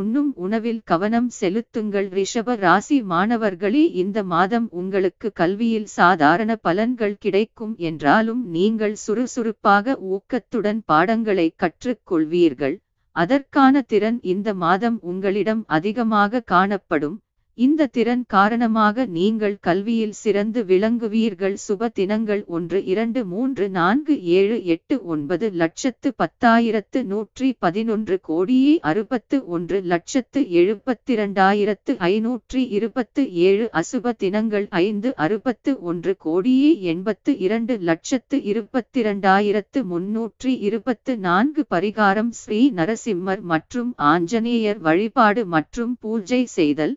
உண்ணும் உணவில் கவனம் செலுத்துங்கள் ரிஷப ராசி மாணவர்களே இந்த மாதம் உங்களுக்கு கல்வியில் சாதாரண பலன்கள் கிடைக்கும் என்றாலும் நீங்கள் சுறுசுறுப்பாக ஊக்கத்துடன் பாடங்களை கற்றுக்கொள்வீர்கள் அதற்கான திறன் இந்த மாதம் உங்களிடம் அதிகமாக காணப்படும் இந்த திறன் காரணமாக நீங்கள் கல்வியில் சிறந்து விளங்குவீர்கள் சுப தினங்கள் ஒன்று இரண்டு மூன்று நான்கு ஏழு எட்டு ஒன்பது லட்சத்து பத்தாயிரத்து நூற்றி பதினொன்று கோடியே அறுபத்து ஒன்று லட்சத்து எழுபத்திரண்டாயிரத்து ஐநூற்றி இருபத்து ஏழு அசுப தினங்கள் ஐந்து அறுபத்து ஒன்று கோடியே எண்பத்து இரண்டு லட்சத்து இருபத்திரண்டாயிரத்து முன்னூற்றி இருபத்து நான்கு பரிகாரம் ஸ்ரீ நரசிம்மர் மற்றும் ஆஞ்சநேயர் வழிபாடு மற்றும் பூஜை செய்தல்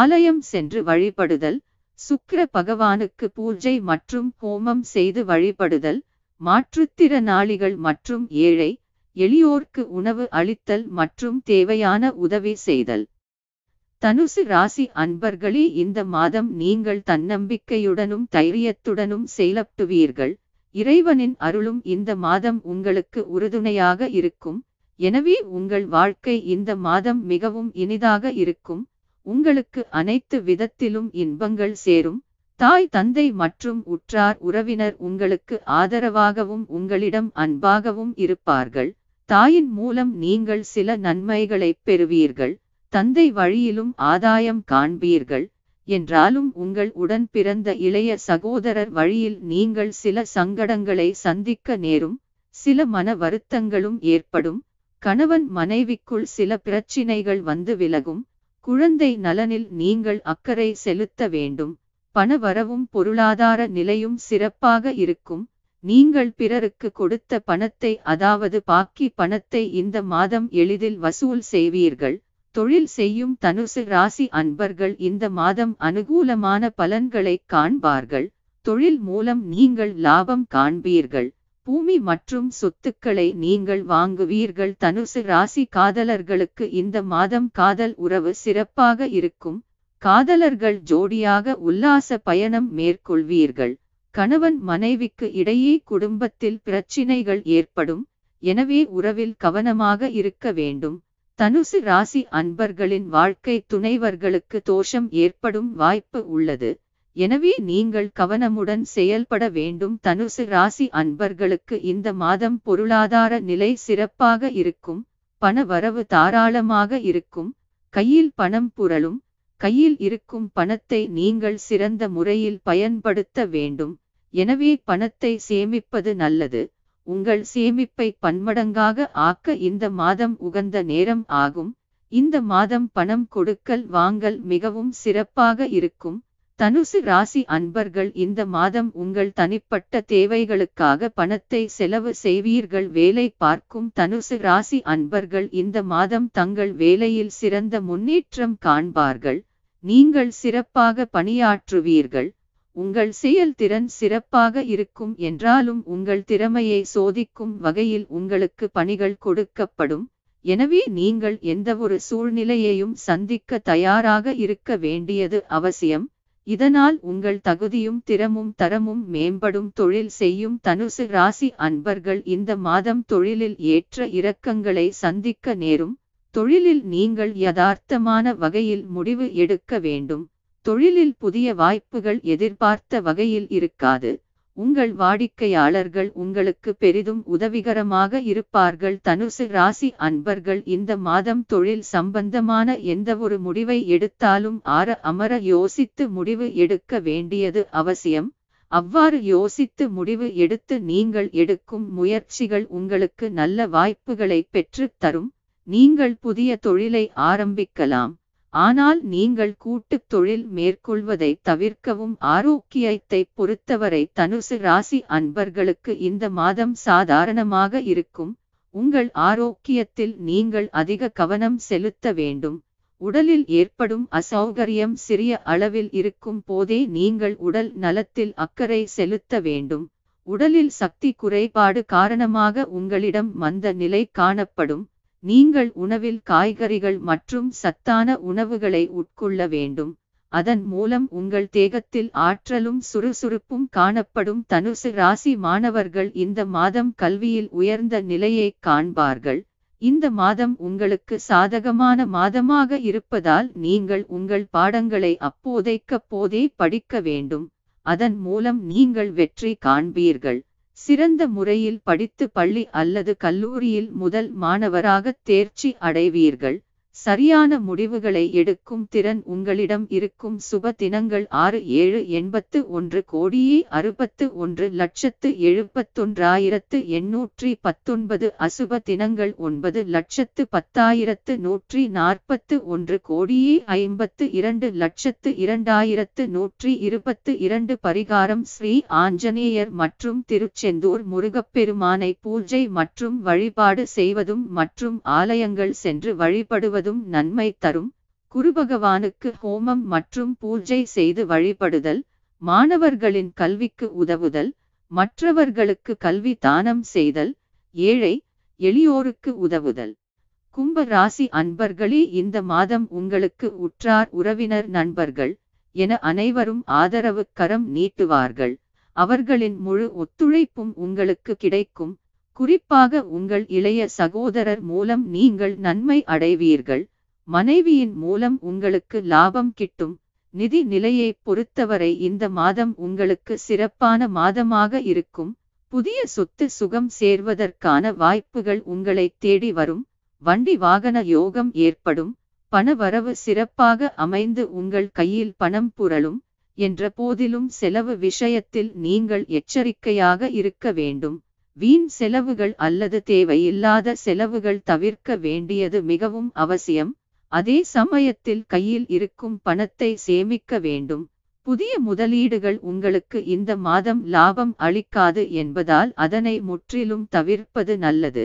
ஆலயம் சென்று வழிபடுதல் சுக்கிர பகவானுக்கு பூஜை மற்றும் ஹோமம் செய்து வழிபடுதல் மாற்றுத்திறனாளிகள் மற்றும் ஏழை எளியோர்க்கு உணவு அளித்தல் மற்றும் தேவையான உதவி செய்தல் தனுசு ராசி அன்பர்களே இந்த மாதம் நீங்கள் தன்னம்பிக்கையுடனும் தைரியத்துடனும் செயலப்டுவீர்கள் இறைவனின் அருளும் இந்த மாதம் உங்களுக்கு உறுதுணையாக இருக்கும் எனவே உங்கள் வாழ்க்கை இந்த மாதம் மிகவும் இனிதாக இருக்கும் உங்களுக்கு அனைத்து விதத்திலும் இன்பங்கள் சேரும் தாய் தந்தை மற்றும் உற்றார் உறவினர் உங்களுக்கு ஆதரவாகவும் உங்களிடம் அன்பாகவும் இருப்பார்கள் தாயின் மூலம் நீங்கள் சில நன்மைகளை பெறுவீர்கள் தந்தை வழியிலும் ஆதாயம் காண்பீர்கள் என்றாலும் உங்கள் உடன் பிறந்த இளைய சகோதரர் வழியில் நீங்கள் சில சங்கடங்களை சந்திக்க நேரும் சில மன வருத்தங்களும் ஏற்படும் கணவன் மனைவிக்குள் சில பிரச்சினைகள் வந்து விலகும் குழந்தை நலனில் நீங்கள் அக்கறை செலுத்த வேண்டும் பணவரவும் பொருளாதார நிலையும் சிறப்பாக இருக்கும் நீங்கள் பிறருக்கு கொடுத்த பணத்தை அதாவது பாக்கி பணத்தை இந்த மாதம் எளிதில் வசூல் செய்வீர்கள் தொழில் செய்யும் தனுசு ராசி அன்பர்கள் இந்த மாதம் அனுகூலமான பலன்களை காண்பார்கள் தொழில் மூலம் நீங்கள் லாபம் காண்பீர்கள் பூமி மற்றும் சொத்துக்களை நீங்கள் வாங்குவீர்கள் தனுசு ராசி காதலர்களுக்கு இந்த மாதம் காதல் உறவு சிறப்பாக இருக்கும் காதலர்கள் ஜோடியாக உல்லாச பயணம் மேற்கொள்வீர்கள் கணவன் மனைவிக்கு இடையே குடும்பத்தில் பிரச்சினைகள் ஏற்படும் எனவே உறவில் கவனமாக இருக்க வேண்டும் தனுசு ராசி அன்பர்களின் வாழ்க்கை துணைவர்களுக்கு தோஷம் ஏற்படும் வாய்ப்பு உள்ளது எனவே நீங்கள் கவனமுடன் செயல்பட வேண்டும் தனுசு ராசி அன்பர்களுக்கு இந்த மாதம் பொருளாதார நிலை சிறப்பாக இருக்கும் பண வரவு தாராளமாக இருக்கும் கையில் பணம் புரளும் கையில் இருக்கும் பணத்தை நீங்கள் சிறந்த முறையில் பயன்படுத்த வேண்டும் எனவே பணத்தை சேமிப்பது நல்லது உங்கள் சேமிப்பை பன்மடங்காக ஆக்க இந்த மாதம் உகந்த நேரம் ஆகும் இந்த மாதம் பணம் கொடுக்கல் வாங்கல் மிகவும் சிறப்பாக இருக்கும் தனுசு ராசி அன்பர்கள் இந்த மாதம் உங்கள் தனிப்பட்ட தேவைகளுக்காக பணத்தை செலவு செய்வீர்கள் வேலை பார்க்கும் தனுசு ராசி அன்பர்கள் இந்த மாதம் தங்கள் வேலையில் சிறந்த முன்னேற்றம் காண்பார்கள் நீங்கள் சிறப்பாக பணியாற்றுவீர்கள் உங்கள் செயல்திறன் சிறப்பாக இருக்கும் என்றாலும் உங்கள் திறமையை சோதிக்கும் வகையில் உங்களுக்கு பணிகள் கொடுக்கப்படும் எனவே நீங்கள் எந்தவொரு சூழ்நிலையையும் சந்திக்க தயாராக இருக்க வேண்டியது அவசியம் இதனால் உங்கள் தகுதியும் திறமும் தரமும் மேம்படும் தொழில் செய்யும் தனுசு ராசி அன்பர்கள் இந்த மாதம் தொழிலில் ஏற்ற இரக்கங்களை சந்திக்க நேரும் தொழிலில் நீங்கள் யதார்த்தமான வகையில் முடிவு எடுக்க வேண்டும் தொழிலில் புதிய வாய்ப்புகள் எதிர்பார்த்த வகையில் இருக்காது உங்கள் வாடிக்கையாளர்கள் உங்களுக்கு பெரிதும் உதவிகரமாக இருப்பார்கள் தனுசு ராசி அன்பர்கள் இந்த மாதம் தொழில் சம்பந்தமான எந்தவொரு முடிவை எடுத்தாலும் ஆற அமர யோசித்து முடிவு எடுக்க வேண்டியது அவசியம் அவ்வாறு யோசித்து முடிவு எடுத்து நீங்கள் எடுக்கும் முயற்சிகள் உங்களுக்கு நல்ல வாய்ப்புகளை பெற்றுத் தரும் நீங்கள் புதிய தொழிலை ஆரம்பிக்கலாம் ஆனால் நீங்கள் கூட்டுத் தொழில் மேற்கொள்வதை தவிர்க்கவும் ஆரோக்கியத்தை பொறுத்தவரை தனுசு ராசி அன்பர்களுக்கு இந்த மாதம் சாதாரணமாக இருக்கும் உங்கள் ஆரோக்கியத்தில் நீங்கள் அதிக கவனம் செலுத்த வேண்டும் உடலில் ஏற்படும் அசௌகரியம் சிறிய அளவில் இருக்கும் போதே நீங்கள் உடல் நலத்தில் அக்கறை செலுத்த வேண்டும் உடலில் சக்தி குறைபாடு காரணமாக உங்களிடம் மந்த நிலை காணப்படும் நீங்கள் உணவில் காய்கறிகள் மற்றும் சத்தான உணவுகளை உட்கொள்ள வேண்டும் அதன் மூலம் உங்கள் தேகத்தில் ஆற்றலும் சுறுசுறுப்பும் காணப்படும் தனுசு ராசி மாணவர்கள் இந்த மாதம் கல்வியில் உயர்ந்த நிலையை காண்பார்கள் இந்த மாதம் உங்களுக்கு சாதகமான மாதமாக இருப்பதால் நீங்கள் உங்கள் பாடங்களை அப்போதைக்க போதே படிக்க வேண்டும் அதன் மூலம் நீங்கள் வெற்றி காண்பீர்கள் சிறந்த முறையில் படித்து பள்ளி அல்லது கல்லூரியில் முதல் மாணவராக தேர்ச்சி அடைவீர்கள் சரியான முடிவுகளை எடுக்கும் திறன் உங்களிடம் இருக்கும் சுப தினங்கள் ஆறு ஏழு எண்பத்து ஒன்று கோடியே அறுபத்து ஒன்று லட்சத்து எழுபத்தொன்றாயிரத்து எண்ணூற்றி பத்தொன்பது அசுப தினங்கள் ஒன்பது லட்சத்து பத்தாயிரத்து நூற்றி நாற்பத்து ஒன்று கோடியே ஐம்பத்து இரண்டு லட்சத்து இரண்டாயிரத்து நூற்றி இருபத்து இரண்டு பரிகாரம் ஸ்ரீ ஆஞ்சநேயர் மற்றும் திருச்செந்தூர் முருகப்பெருமானை பூஜை மற்றும் வழிபாடு செய்வதும் மற்றும் ஆலயங்கள் சென்று வழிபடுவதும் முழுவதும் நன்மை தரும் குருபகவானுக்கு ஹோமம் மற்றும் பூஜை செய்து வழிபடுதல் மாணவர்களின் கல்விக்கு உதவுதல் மற்றவர்களுக்கு கல்வி தானம் செய்தல் ஏழை எளியோருக்கு உதவுதல் கும்ப ராசி அன்பர்களே இந்த மாதம் உங்களுக்கு உற்றார் உறவினர் நண்பர்கள் என அனைவரும் ஆதரவு கரம் நீட்டுவார்கள் அவர்களின் முழு ஒத்துழைப்பும் உங்களுக்கு கிடைக்கும் குறிப்பாக உங்கள் இளைய சகோதரர் மூலம் நீங்கள் நன்மை அடைவீர்கள் மனைவியின் மூலம் உங்களுக்கு லாபம் கிட்டும் நிதி நிலையை பொறுத்தவரை இந்த மாதம் உங்களுக்கு சிறப்பான மாதமாக இருக்கும் புதிய சொத்து சுகம் சேர்வதற்கான வாய்ப்புகள் உங்களை தேடி வரும் வண்டி வாகன யோகம் ஏற்படும் பணவரவு சிறப்பாக அமைந்து உங்கள் கையில் பணம் புரளும் என்ற போதிலும் செலவு விஷயத்தில் நீங்கள் எச்சரிக்கையாக இருக்க வேண்டும் வீண் செலவுகள் அல்லது தேவையில்லாத செலவுகள் தவிர்க்க வேண்டியது மிகவும் அவசியம் அதே சமயத்தில் கையில் இருக்கும் பணத்தை சேமிக்க வேண்டும் புதிய முதலீடுகள் உங்களுக்கு இந்த மாதம் லாபம் அளிக்காது என்பதால் அதனை முற்றிலும் தவிர்ப்பது நல்லது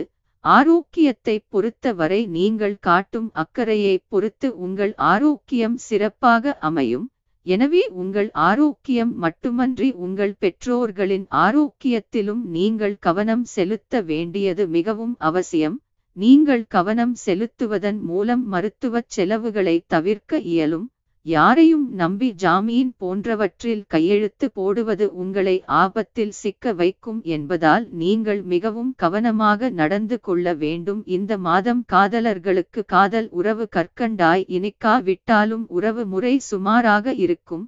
ஆரோக்கியத்தை பொறுத்தவரை நீங்கள் காட்டும் அக்கறையை பொறுத்து உங்கள் ஆரோக்கியம் சிறப்பாக அமையும் எனவே உங்கள் ஆரோக்கியம் மட்டுமன்றி உங்கள் பெற்றோர்களின் ஆரோக்கியத்திலும் நீங்கள் கவனம் செலுத்த வேண்டியது மிகவும் அவசியம் நீங்கள் கவனம் செலுத்துவதன் மூலம் மருத்துவச் செலவுகளை தவிர்க்க இயலும் யாரையும் நம்பி ஜாமீன் போன்றவற்றில் கையெழுத்து போடுவது உங்களை ஆபத்தில் சிக்க வைக்கும் என்பதால் நீங்கள் மிகவும் கவனமாக நடந்து கொள்ள வேண்டும் இந்த மாதம் காதலர்களுக்கு காதல் உறவு கற்கண்டாய் இனிக்காவிட்டாலும் உறவு முறை சுமாராக இருக்கும்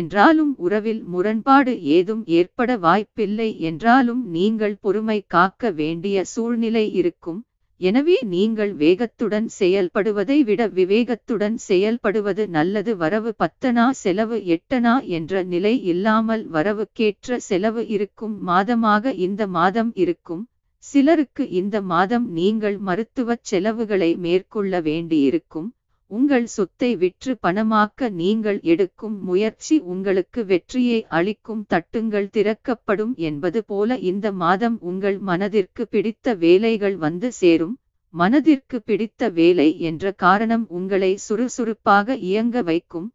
என்றாலும் உறவில் முரண்பாடு ஏதும் ஏற்பட வாய்ப்பில்லை என்றாலும் நீங்கள் பொறுமை காக்க வேண்டிய சூழ்நிலை இருக்கும் எனவே நீங்கள் வேகத்துடன் செயல்படுவதை விட விவேகத்துடன் செயல்படுவது நல்லது வரவு பத்தனா செலவு எட்டனா என்ற நிலை இல்லாமல் வரவுக்கேற்ற செலவு இருக்கும் மாதமாக இந்த மாதம் இருக்கும் சிலருக்கு இந்த மாதம் நீங்கள் மருத்துவச் செலவுகளை மேற்கொள்ள வேண்டியிருக்கும் உங்கள் சொத்தை விற்று பணமாக்க நீங்கள் எடுக்கும் முயற்சி உங்களுக்கு வெற்றியை அளிக்கும் தட்டுங்கள் திறக்கப்படும் என்பது போல இந்த மாதம் உங்கள் மனதிற்கு பிடித்த வேலைகள் வந்து சேரும் மனதிற்கு பிடித்த வேலை என்ற காரணம் உங்களை சுறுசுறுப்பாக இயங்க வைக்கும்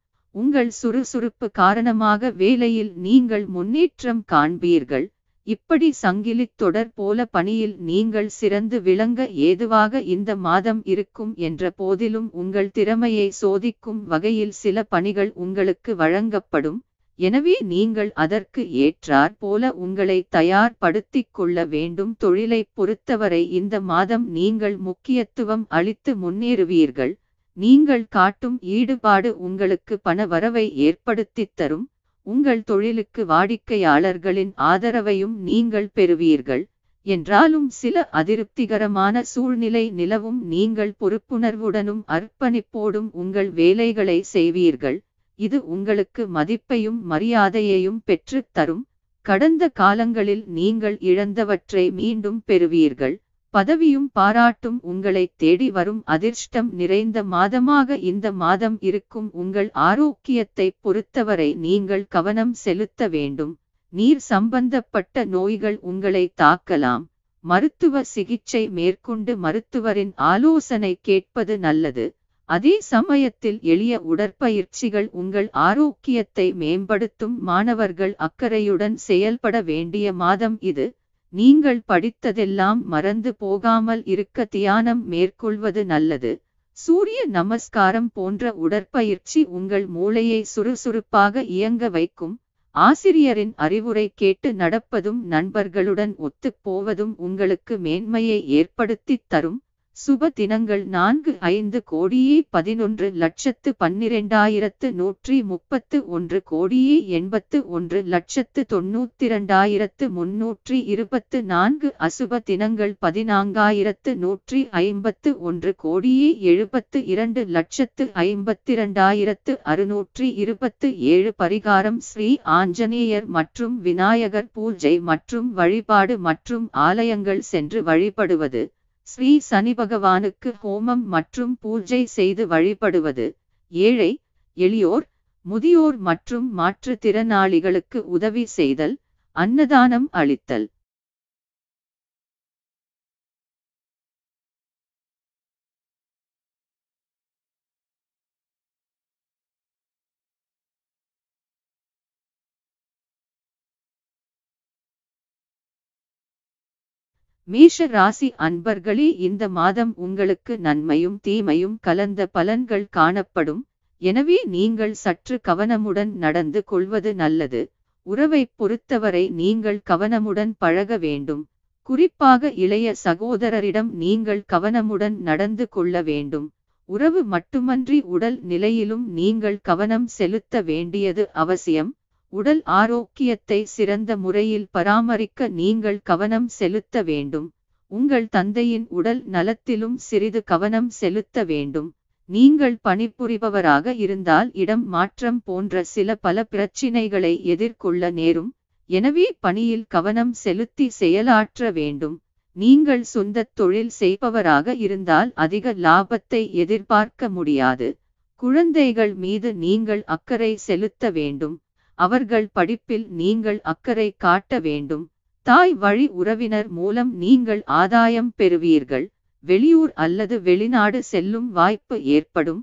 உங்கள் சுறுசுறுப்பு காரணமாக வேலையில் நீங்கள் முன்னேற்றம் காண்பீர்கள் இப்படி சங்கிலித் தொடர் போல பணியில் நீங்கள் சிறந்து விளங்க ஏதுவாக இந்த மாதம் இருக்கும் என்ற போதிலும் உங்கள் திறமையை சோதிக்கும் வகையில் சில பணிகள் உங்களுக்கு வழங்கப்படும் எனவே நீங்கள் அதற்கு ஏற்றார் போல உங்களை தயார்படுத்திக் கொள்ள வேண்டும் தொழிலை பொறுத்தவரை இந்த மாதம் நீங்கள் முக்கியத்துவம் அளித்து முன்னேறுவீர்கள் நீங்கள் காட்டும் ஈடுபாடு உங்களுக்கு பண வரவை ஏற்படுத்தித் தரும் உங்கள் தொழிலுக்கு வாடிக்கையாளர்களின் ஆதரவையும் நீங்கள் பெறுவீர்கள் என்றாலும் சில அதிருப்திகரமான சூழ்நிலை நிலவும் நீங்கள் பொறுப்புணர்வுடனும் அர்ப்பணிப்போடும் உங்கள் வேலைகளை செய்வீர்கள் இது உங்களுக்கு மதிப்பையும் மரியாதையையும் பெற்றுத் தரும் கடந்த காலங்களில் நீங்கள் இழந்தவற்றை மீண்டும் பெறுவீர்கள் பதவியும் பாராட்டும் உங்களை தேடி வரும் அதிர்ஷ்டம் நிறைந்த மாதமாக இந்த மாதம் இருக்கும் உங்கள் ஆரோக்கியத்தை பொறுத்தவரை நீங்கள் கவனம் செலுத்த வேண்டும் நீர் சம்பந்தப்பட்ட நோய்கள் உங்களை தாக்கலாம் மருத்துவ சிகிச்சை மேற்கொண்டு மருத்துவரின் ஆலோசனை கேட்பது நல்லது அதே சமயத்தில் எளிய உடற்பயிற்சிகள் உங்கள் ஆரோக்கியத்தை மேம்படுத்தும் மாணவர்கள் அக்கறையுடன் செயல்பட வேண்டிய மாதம் இது நீங்கள் படித்ததெல்லாம் மறந்து போகாமல் இருக்க தியானம் மேற்கொள்வது நல்லது சூரிய நமஸ்காரம் போன்ற உடற்பயிற்சி உங்கள் மூளையை சுறுசுறுப்பாக இயங்க வைக்கும் ஆசிரியரின் அறிவுரை கேட்டு நடப்பதும் நண்பர்களுடன் ஒத்துப்போவதும் உங்களுக்கு மேன்மையை ஏற்படுத்தித் தரும் சுப தினங்கள் நான்கு ஐந்து கோடியே பதினொன்று லட்சத்து பன்னிரெண்டாயிரத்து நூற்றி முப்பத்து ஒன்று கோடியே எண்பத்து ஒன்று லட்சத்து தொன்னூத்திரண்டாயிரத்து முன்னூற்றி இருபத்து நான்கு அசுப தினங்கள் பதினான்காயிரத்து நூற்றி ஐம்பத்து ஒன்று கோடியே எழுபத்து இரண்டு லட்சத்து இரண்டாயிரத்து அறுநூற்றி இருபத்து ஏழு பரிகாரம் ஸ்ரீ ஆஞ்சநேயர் மற்றும் விநாயகர் பூஜை மற்றும் வழிபாடு மற்றும் ஆலயங்கள் சென்று வழிபடுவது ஸ்ரீ சனிபகவானுக்கு ஹோமம் மற்றும் பூஜை செய்து வழிபடுவது ஏழை எளியோர் முதியோர் மற்றும் மாற்றுத்திறனாளிகளுக்கு உதவி செய்தல் அன்னதானம் அளித்தல் மேஷ ராசி அன்பர்களே இந்த மாதம் உங்களுக்கு நன்மையும் தீமையும் கலந்த பலன்கள் காணப்படும் எனவே நீங்கள் சற்று கவனமுடன் நடந்து கொள்வது நல்லது உறவை பொறுத்தவரை நீங்கள் கவனமுடன் பழக வேண்டும் குறிப்பாக இளைய சகோதரரிடம் நீங்கள் கவனமுடன் நடந்து கொள்ள வேண்டும் உறவு மட்டுமன்றி உடல் நிலையிலும் நீங்கள் கவனம் செலுத்த வேண்டியது அவசியம் உடல் ஆரோக்கியத்தை சிறந்த முறையில் பராமரிக்க நீங்கள் கவனம் செலுத்த வேண்டும் உங்கள் தந்தையின் உடல் நலத்திலும் சிறிது கவனம் செலுத்த வேண்டும் நீங்கள் பணிபுரிபவராக இருந்தால் இடம் மாற்றம் போன்ற சில பல பிரச்சினைகளை எதிர்கொள்ள நேரும் எனவே பணியில் கவனம் செலுத்தி செயலாற்ற வேண்டும் நீங்கள் சொந்த தொழில் செய்பவராக இருந்தால் அதிக லாபத்தை எதிர்பார்க்க முடியாது குழந்தைகள் மீது நீங்கள் அக்கறை செலுத்த வேண்டும் அவர்கள் படிப்பில் நீங்கள் அக்கறை காட்ட வேண்டும் தாய் வழி உறவினர் மூலம் நீங்கள் ஆதாயம் பெறுவீர்கள் வெளியூர் அல்லது வெளிநாடு செல்லும் வாய்ப்பு ஏற்படும்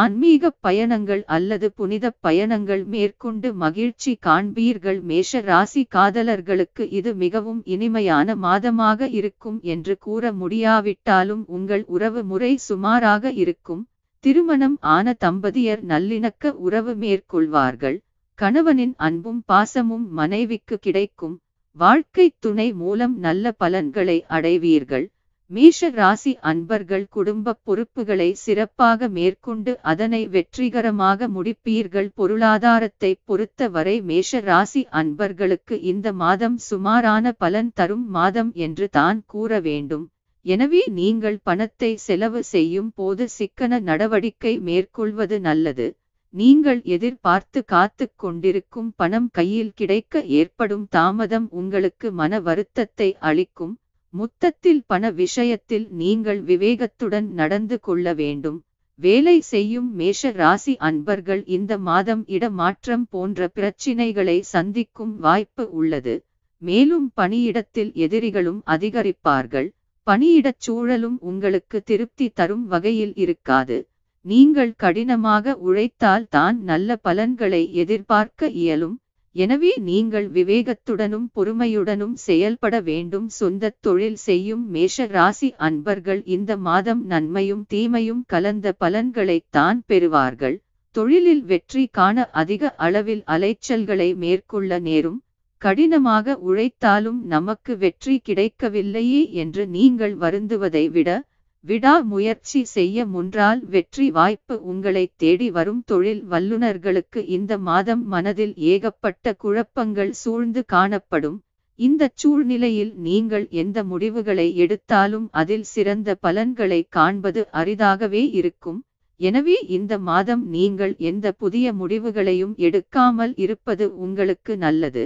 ஆன்மீக பயணங்கள் அல்லது புனித பயணங்கள் மேற்கொண்டு மகிழ்ச்சி காண்பீர்கள் மேஷ ராசி காதலர்களுக்கு இது மிகவும் இனிமையான மாதமாக இருக்கும் என்று கூற முடியாவிட்டாலும் உங்கள் உறவு முறை சுமாராக இருக்கும் திருமணம் ஆன தம்பதியர் நல்லிணக்க உறவு மேற்கொள்வார்கள் கணவனின் அன்பும் பாசமும் மனைவிக்கு கிடைக்கும் வாழ்க்கை துணை மூலம் நல்ல பலன்களை அடைவீர்கள் மீஷ ராசி அன்பர்கள் குடும்ப பொறுப்புகளை சிறப்பாக மேற்கொண்டு அதனை வெற்றிகரமாக முடிப்பீர்கள் பொருளாதாரத்தை பொறுத்தவரை வரை மேஷ ராசி அன்பர்களுக்கு இந்த மாதம் சுமாரான பலன் தரும் மாதம் என்று தான் கூற வேண்டும் எனவே நீங்கள் பணத்தை செலவு செய்யும் போது சிக்கன நடவடிக்கை மேற்கொள்வது நல்லது நீங்கள் எதிர்பார்த்து காத்து கொண்டிருக்கும் பணம் கையில் கிடைக்க ஏற்படும் தாமதம் உங்களுக்கு மன வருத்தத்தை அளிக்கும் முத்தத்தில் பண விஷயத்தில் நீங்கள் விவேகத்துடன் நடந்து கொள்ள வேண்டும் வேலை செய்யும் மேஷ ராசி அன்பர்கள் இந்த மாதம் இடமாற்றம் போன்ற பிரச்சினைகளை சந்திக்கும் வாய்ப்பு உள்ளது மேலும் பணியிடத்தில் எதிரிகளும் அதிகரிப்பார்கள் பணியிடச் சூழலும் உங்களுக்கு திருப்தி தரும் வகையில் இருக்காது நீங்கள் கடினமாக உழைத்தால் தான் நல்ல பலன்களை எதிர்பார்க்க இயலும் எனவே நீங்கள் விவேகத்துடனும் பொறுமையுடனும் செயல்பட வேண்டும் சொந்த தொழில் செய்யும் மேஷ ராசி அன்பர்கள் இந்த மாதம் நன்மையும் தீமையும் கலந்த பலன்களைத்தான் பெறுவார்கள் தொழிலில் வெற்றி காண அதிக அளவில் அலைச்சல்களை மேற்கொள்ள நேரும் கடினமாக உழைத்தாலும் நமக்கு வெற்றி கிடைக்கவில்லையே என்று நீங்கள் வருந்துவதை விட விடா முயற்சி செய்ய முன்றால் வெற்றி வாய்ப்பு உங்களை தேடி வரும் தொழில் வல்லுநர்களுக்கு இந்த மாதம் மனதில் ஏகப்பட்ட குழப்பங்கள் சூழ்ந்து காணப்படும் இந்த சூழ்நிலையில் நீங்கள் எந்த முடிவுகளை எடுத்தாலும் அதில் சிறந்த பலன்களை காண்பது அரிதாகவே இருக்கும் எனவே இந்த மாதம் நீங்கள் எந்த புதிய முடிவுகளையும் எடுக்காமல் இருப்பது உங்களுக்கு நல்லது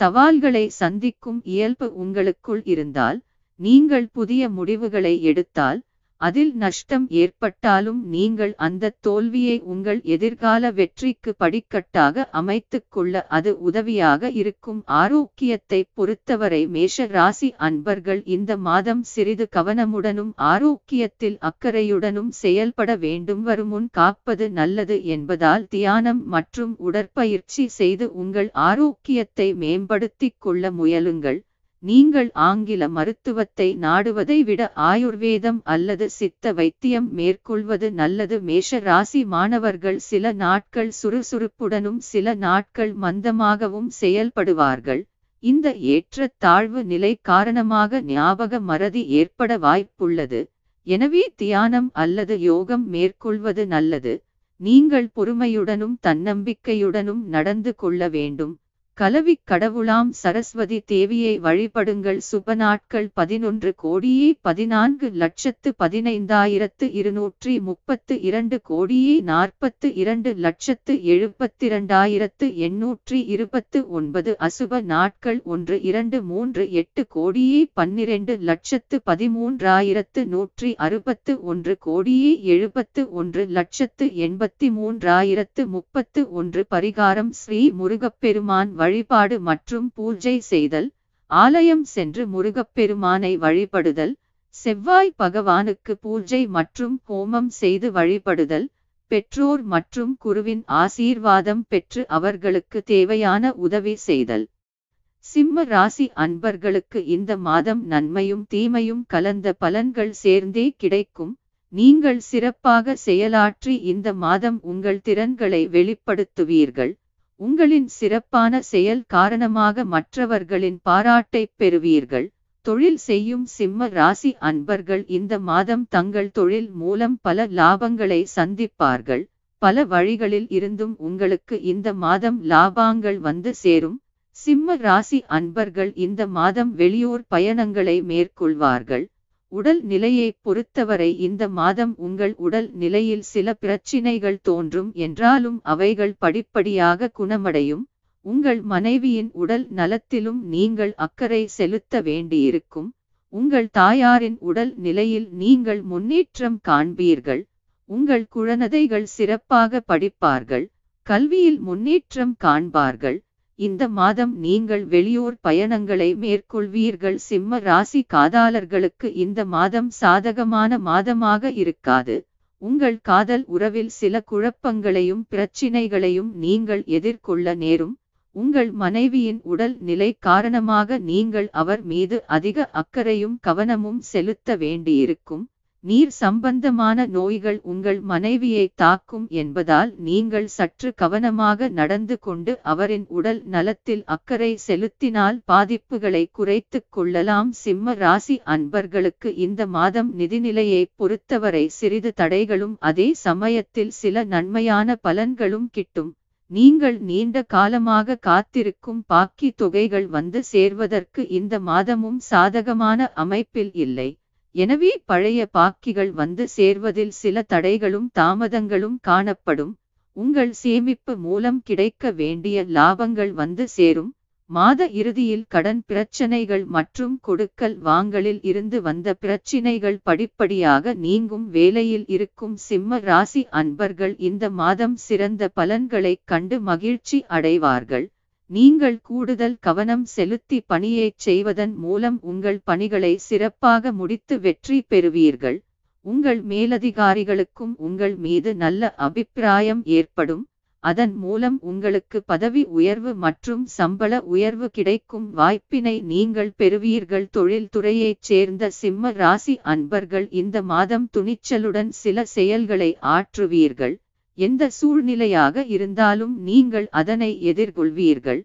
சவால்களை சந்திக்கும் இயல்பு உங்களுக்குள் இருந்தால் நீங்கள் புதிய முடிவுகளை எடுத்தால் அதில் நஷ்டம் ஏற்பட்டாலும் நீங்கள் அந்த தோல்வியை உங்கள் எதிர்கால வெற்றிக்கு படிக்கட்டாக அமைத்துக்கொள்ள அது உதவியாக இருக்கும் ஆரோக்கியத்தை பொறுத்தவரை மேஷ ராசி அன்பர்கள் இந்த மாதம் சிறிது கவனமுடனும் ஆரோக்கியத்தில் அக்கறையுடனும் செயல்பட வேண்டும் வருமுன் காப்பது நல்லது என்பதால் தியானம் மற்றும் உடற்பயிற்சி செய்து உங்கள் ஆரோக்கியத்தை மேம்படுத்திக் கொள்ள முயலுங்கள் நீங்கள் ஆங்கில மருத்துவத்தை நாடுவதை விட ஆயுர்வேதம் அல்லது சித்த வைத்தியம் மேற்கொள்வது நல்லது மேஷ ராசி மாணவர்கள் சில நாட்கள் சுறுசுறுப்புடனும் சில நாட்கள் மந்தமாகவும் செயல்படுவார்கள் இந்த தாழ்வு நிலை காரணமாக ஞாபக மறதி ஏற்பட வாய்ப்புள்ளது எனவே தியானம் அல்லது யோகம் மேற்கொள்வது நல்லது நீங்கள் பொறுமையுடனும் தன்னம்பிக்கையுடனும் நடந்து கொள்ள வேண்டும் கலவி கடவுளாம் சரஸ்வதி தேவியை வழிபடுங்கள் சுப நாட்கள் பதினொன்று கோடியே பதினான்கு லட்சத்து பதினைந்தாயிரத்து இருநூற்றி முப்பத்து இரண்டு கோடியே நாற்பத்து இரண்டு லட்சத்து எழுபத்திரண்டாயிரத்து எண்ணூற்றி இருபத்து ஒன்பது அசுப நாட்கள் ஒன்று இரண்டு மூன்று எட்டு கோடியே பன்னிரண்டு லட்சத்து பதிமூன்றாயிரத்து நூற்றி அறுபத்து ஒன்று கோடியே எழுபத்து ஒன்று லட்சத்து எண்பத்தி மூன்றாயிரத்து முப்பத்து ஒன்று பரிகாரம் ஸ்ரீ முருகப்பெருமான் வழிபாடு மற்றும் பூஜை செய்தல் ஆலயம் சென்று முருகப்பெருமானை வழிபடுதல் செவ்வாய் பகவானுக்கு பூஜை மற்றும் ஹோமம் செய்து வழிபடுதல் பெற்றோர் மற்றும் குருவின் ஆசீர்வாதம் பெற்று அவர்களுக்கு தேவையான உதவி செய்தல் சிம்ம ராசி அன்பர்களுக்கு இந்த மாதம் நன்மையும் தீமையும் கலந்த பலன்கள் சேர்ந்தே கிடைக்கும் நீங்கள் சிறப்பாக செயலாற்றி இந்த மாதம் உங்கள் திறன்களை வெளிப்படுத்துவீர்கள் உங்களின் சிறப்பான செயல் காரணமாக மற்றவர்களின் பாராட்டை பெறுவீர்கள் தொழில் செய்யும் சிம்ம ராசி அன்பர்கள் இந்த மாதம் தங்கள் தொழில் மூலம் பல லாபங்களை சந்திப்பார்கள் பல வழிகளில் இருந்தும் உங்களுக்கு இந்த மாதம் லாபங்கள் வந்து சேரும் சிம்ம ராசி அன்பர்கள் இந்த மாதம் வெளியூர் பயணங்களை மேற்கொள்வார்கள் உடல் நிலையை பொறுத்தவரை இந்த மாதம் உங்கள் உடல் நிலையில் சில பிரச்சினைகள் தோன்றும் என்றாலும் அவைகள் படிப்படியாக குணமடையும் உங்கள் மனைவியின் உடல் நலத்திலும் நீங்கள் அக்கறை செலுத்த வேண்டியிருக்கும் உங்கள் தாயாரின் உடல் நிலையில் நீங்கள் முன்னேற்றம் காண்பீர்கள் உங்கள் குழந்தைகள் சிறப்பாக படிப்பார்கள் கல்வியில் முன்னேற்றம் காண்பார்கள் இந்த மாதம் நீங்கள் வெளியூர் பயணங்களை மேற்கொள்வீர்கள் சிம்ம ராசி காதாளர்களுக்கு இந்த மாதம் சாதகமான மாதமாக இருக்காது உங்கள் காதல் உறவில் சில குழப்பங்களையும் பிரச்சினைகளையும் நீங்கள் எதிர்கொள்ள நேரும் உங்கள் மனைவியின் உடல் நிலை காரணமாக நீங்கள் அவர் மீது அதிக அக்கறையும் கவனமும் செலுத்த வேண்டியிருக்கும் நீர் சம்பந்தமான நோய்கள் உங்கள் மனைவியை தாக்கும் என்பதால் நீங்கள் சற்று கவனமாக நடந்து கொண்டு அவரின் உடல் நலத்தில் அக்கறை செலுத்தினால் பாதிப்புகளை குறைத்து கொள்ளலாம் சிம்ம ராசி அன்பர்களுக்கு இந்த மாதம் நிதிநிலையை பொறுத்தவரை சிறிது தடைகளும் அதே சமயத்தில் சில நன்மையான பலன்களும் கிட்டும் நீங்கள் நீண்ட காலமாக காத்திருக்கும் பாக்கி தொகைகள் வந்து சேர்வதற்கு இந்த மாதமும் சாதகமான அமைப்பில் இல்லை எனவே பழைய பாக்கிகள் வந்து சேர்வதில் சில தடைகளும் தாமதங்களும் காணப்படும் உங்கள் சேமிப்பு மூலம் கிடைக்க வேண்டிய லாபங்கள் வந்து சேரும் மாத இறுதியில் கடன் பிரச்சனைகள் மற்றும் கொடுக்கல் வாங்கலில் இருந்து வந்த பிரச்சினைகள் படிப்படியாக நீங்கும் வேலையில் இருக்கும் சிம்ம ராசி அன்பர்கள் இந்த மாதம் சிறந்த பலன்களைக் கண்டு மகிழ்ச்சி அடைவார்கள் நீங்கள் கூடுதல் கவனம் செலுத்தி பணியைச் செய்வதன் மூலம் உங்கள் பணிகளை சிறப்பாக முடித்து வெற்றி பெறுவீர்கள் உங்கள் மேலதிகாரிகளுக்கும் உங்கள் மீது நல்ல அபிப்பிராயம் ஏற்படும் அதன் மூலம் உங்களுக்கு பதவி உயர்வு மற்றும் சம்பள உயர்வு கிடைக்கும் வாய்ப்பினை நீங்கள் பெறுவீர்கள் தொழில்துறையைச் சேர்ந்த சிம்ம ராசி அன்பர்கள் இந்த மாதம் துணிச்சலுடன் சில செயல்களை ஆற்றுவீர்கள் எந்த சூழ்நிலையாக இருந்தாலும் நீங்கள் அதனை எதிர்கொள்வீர்கள்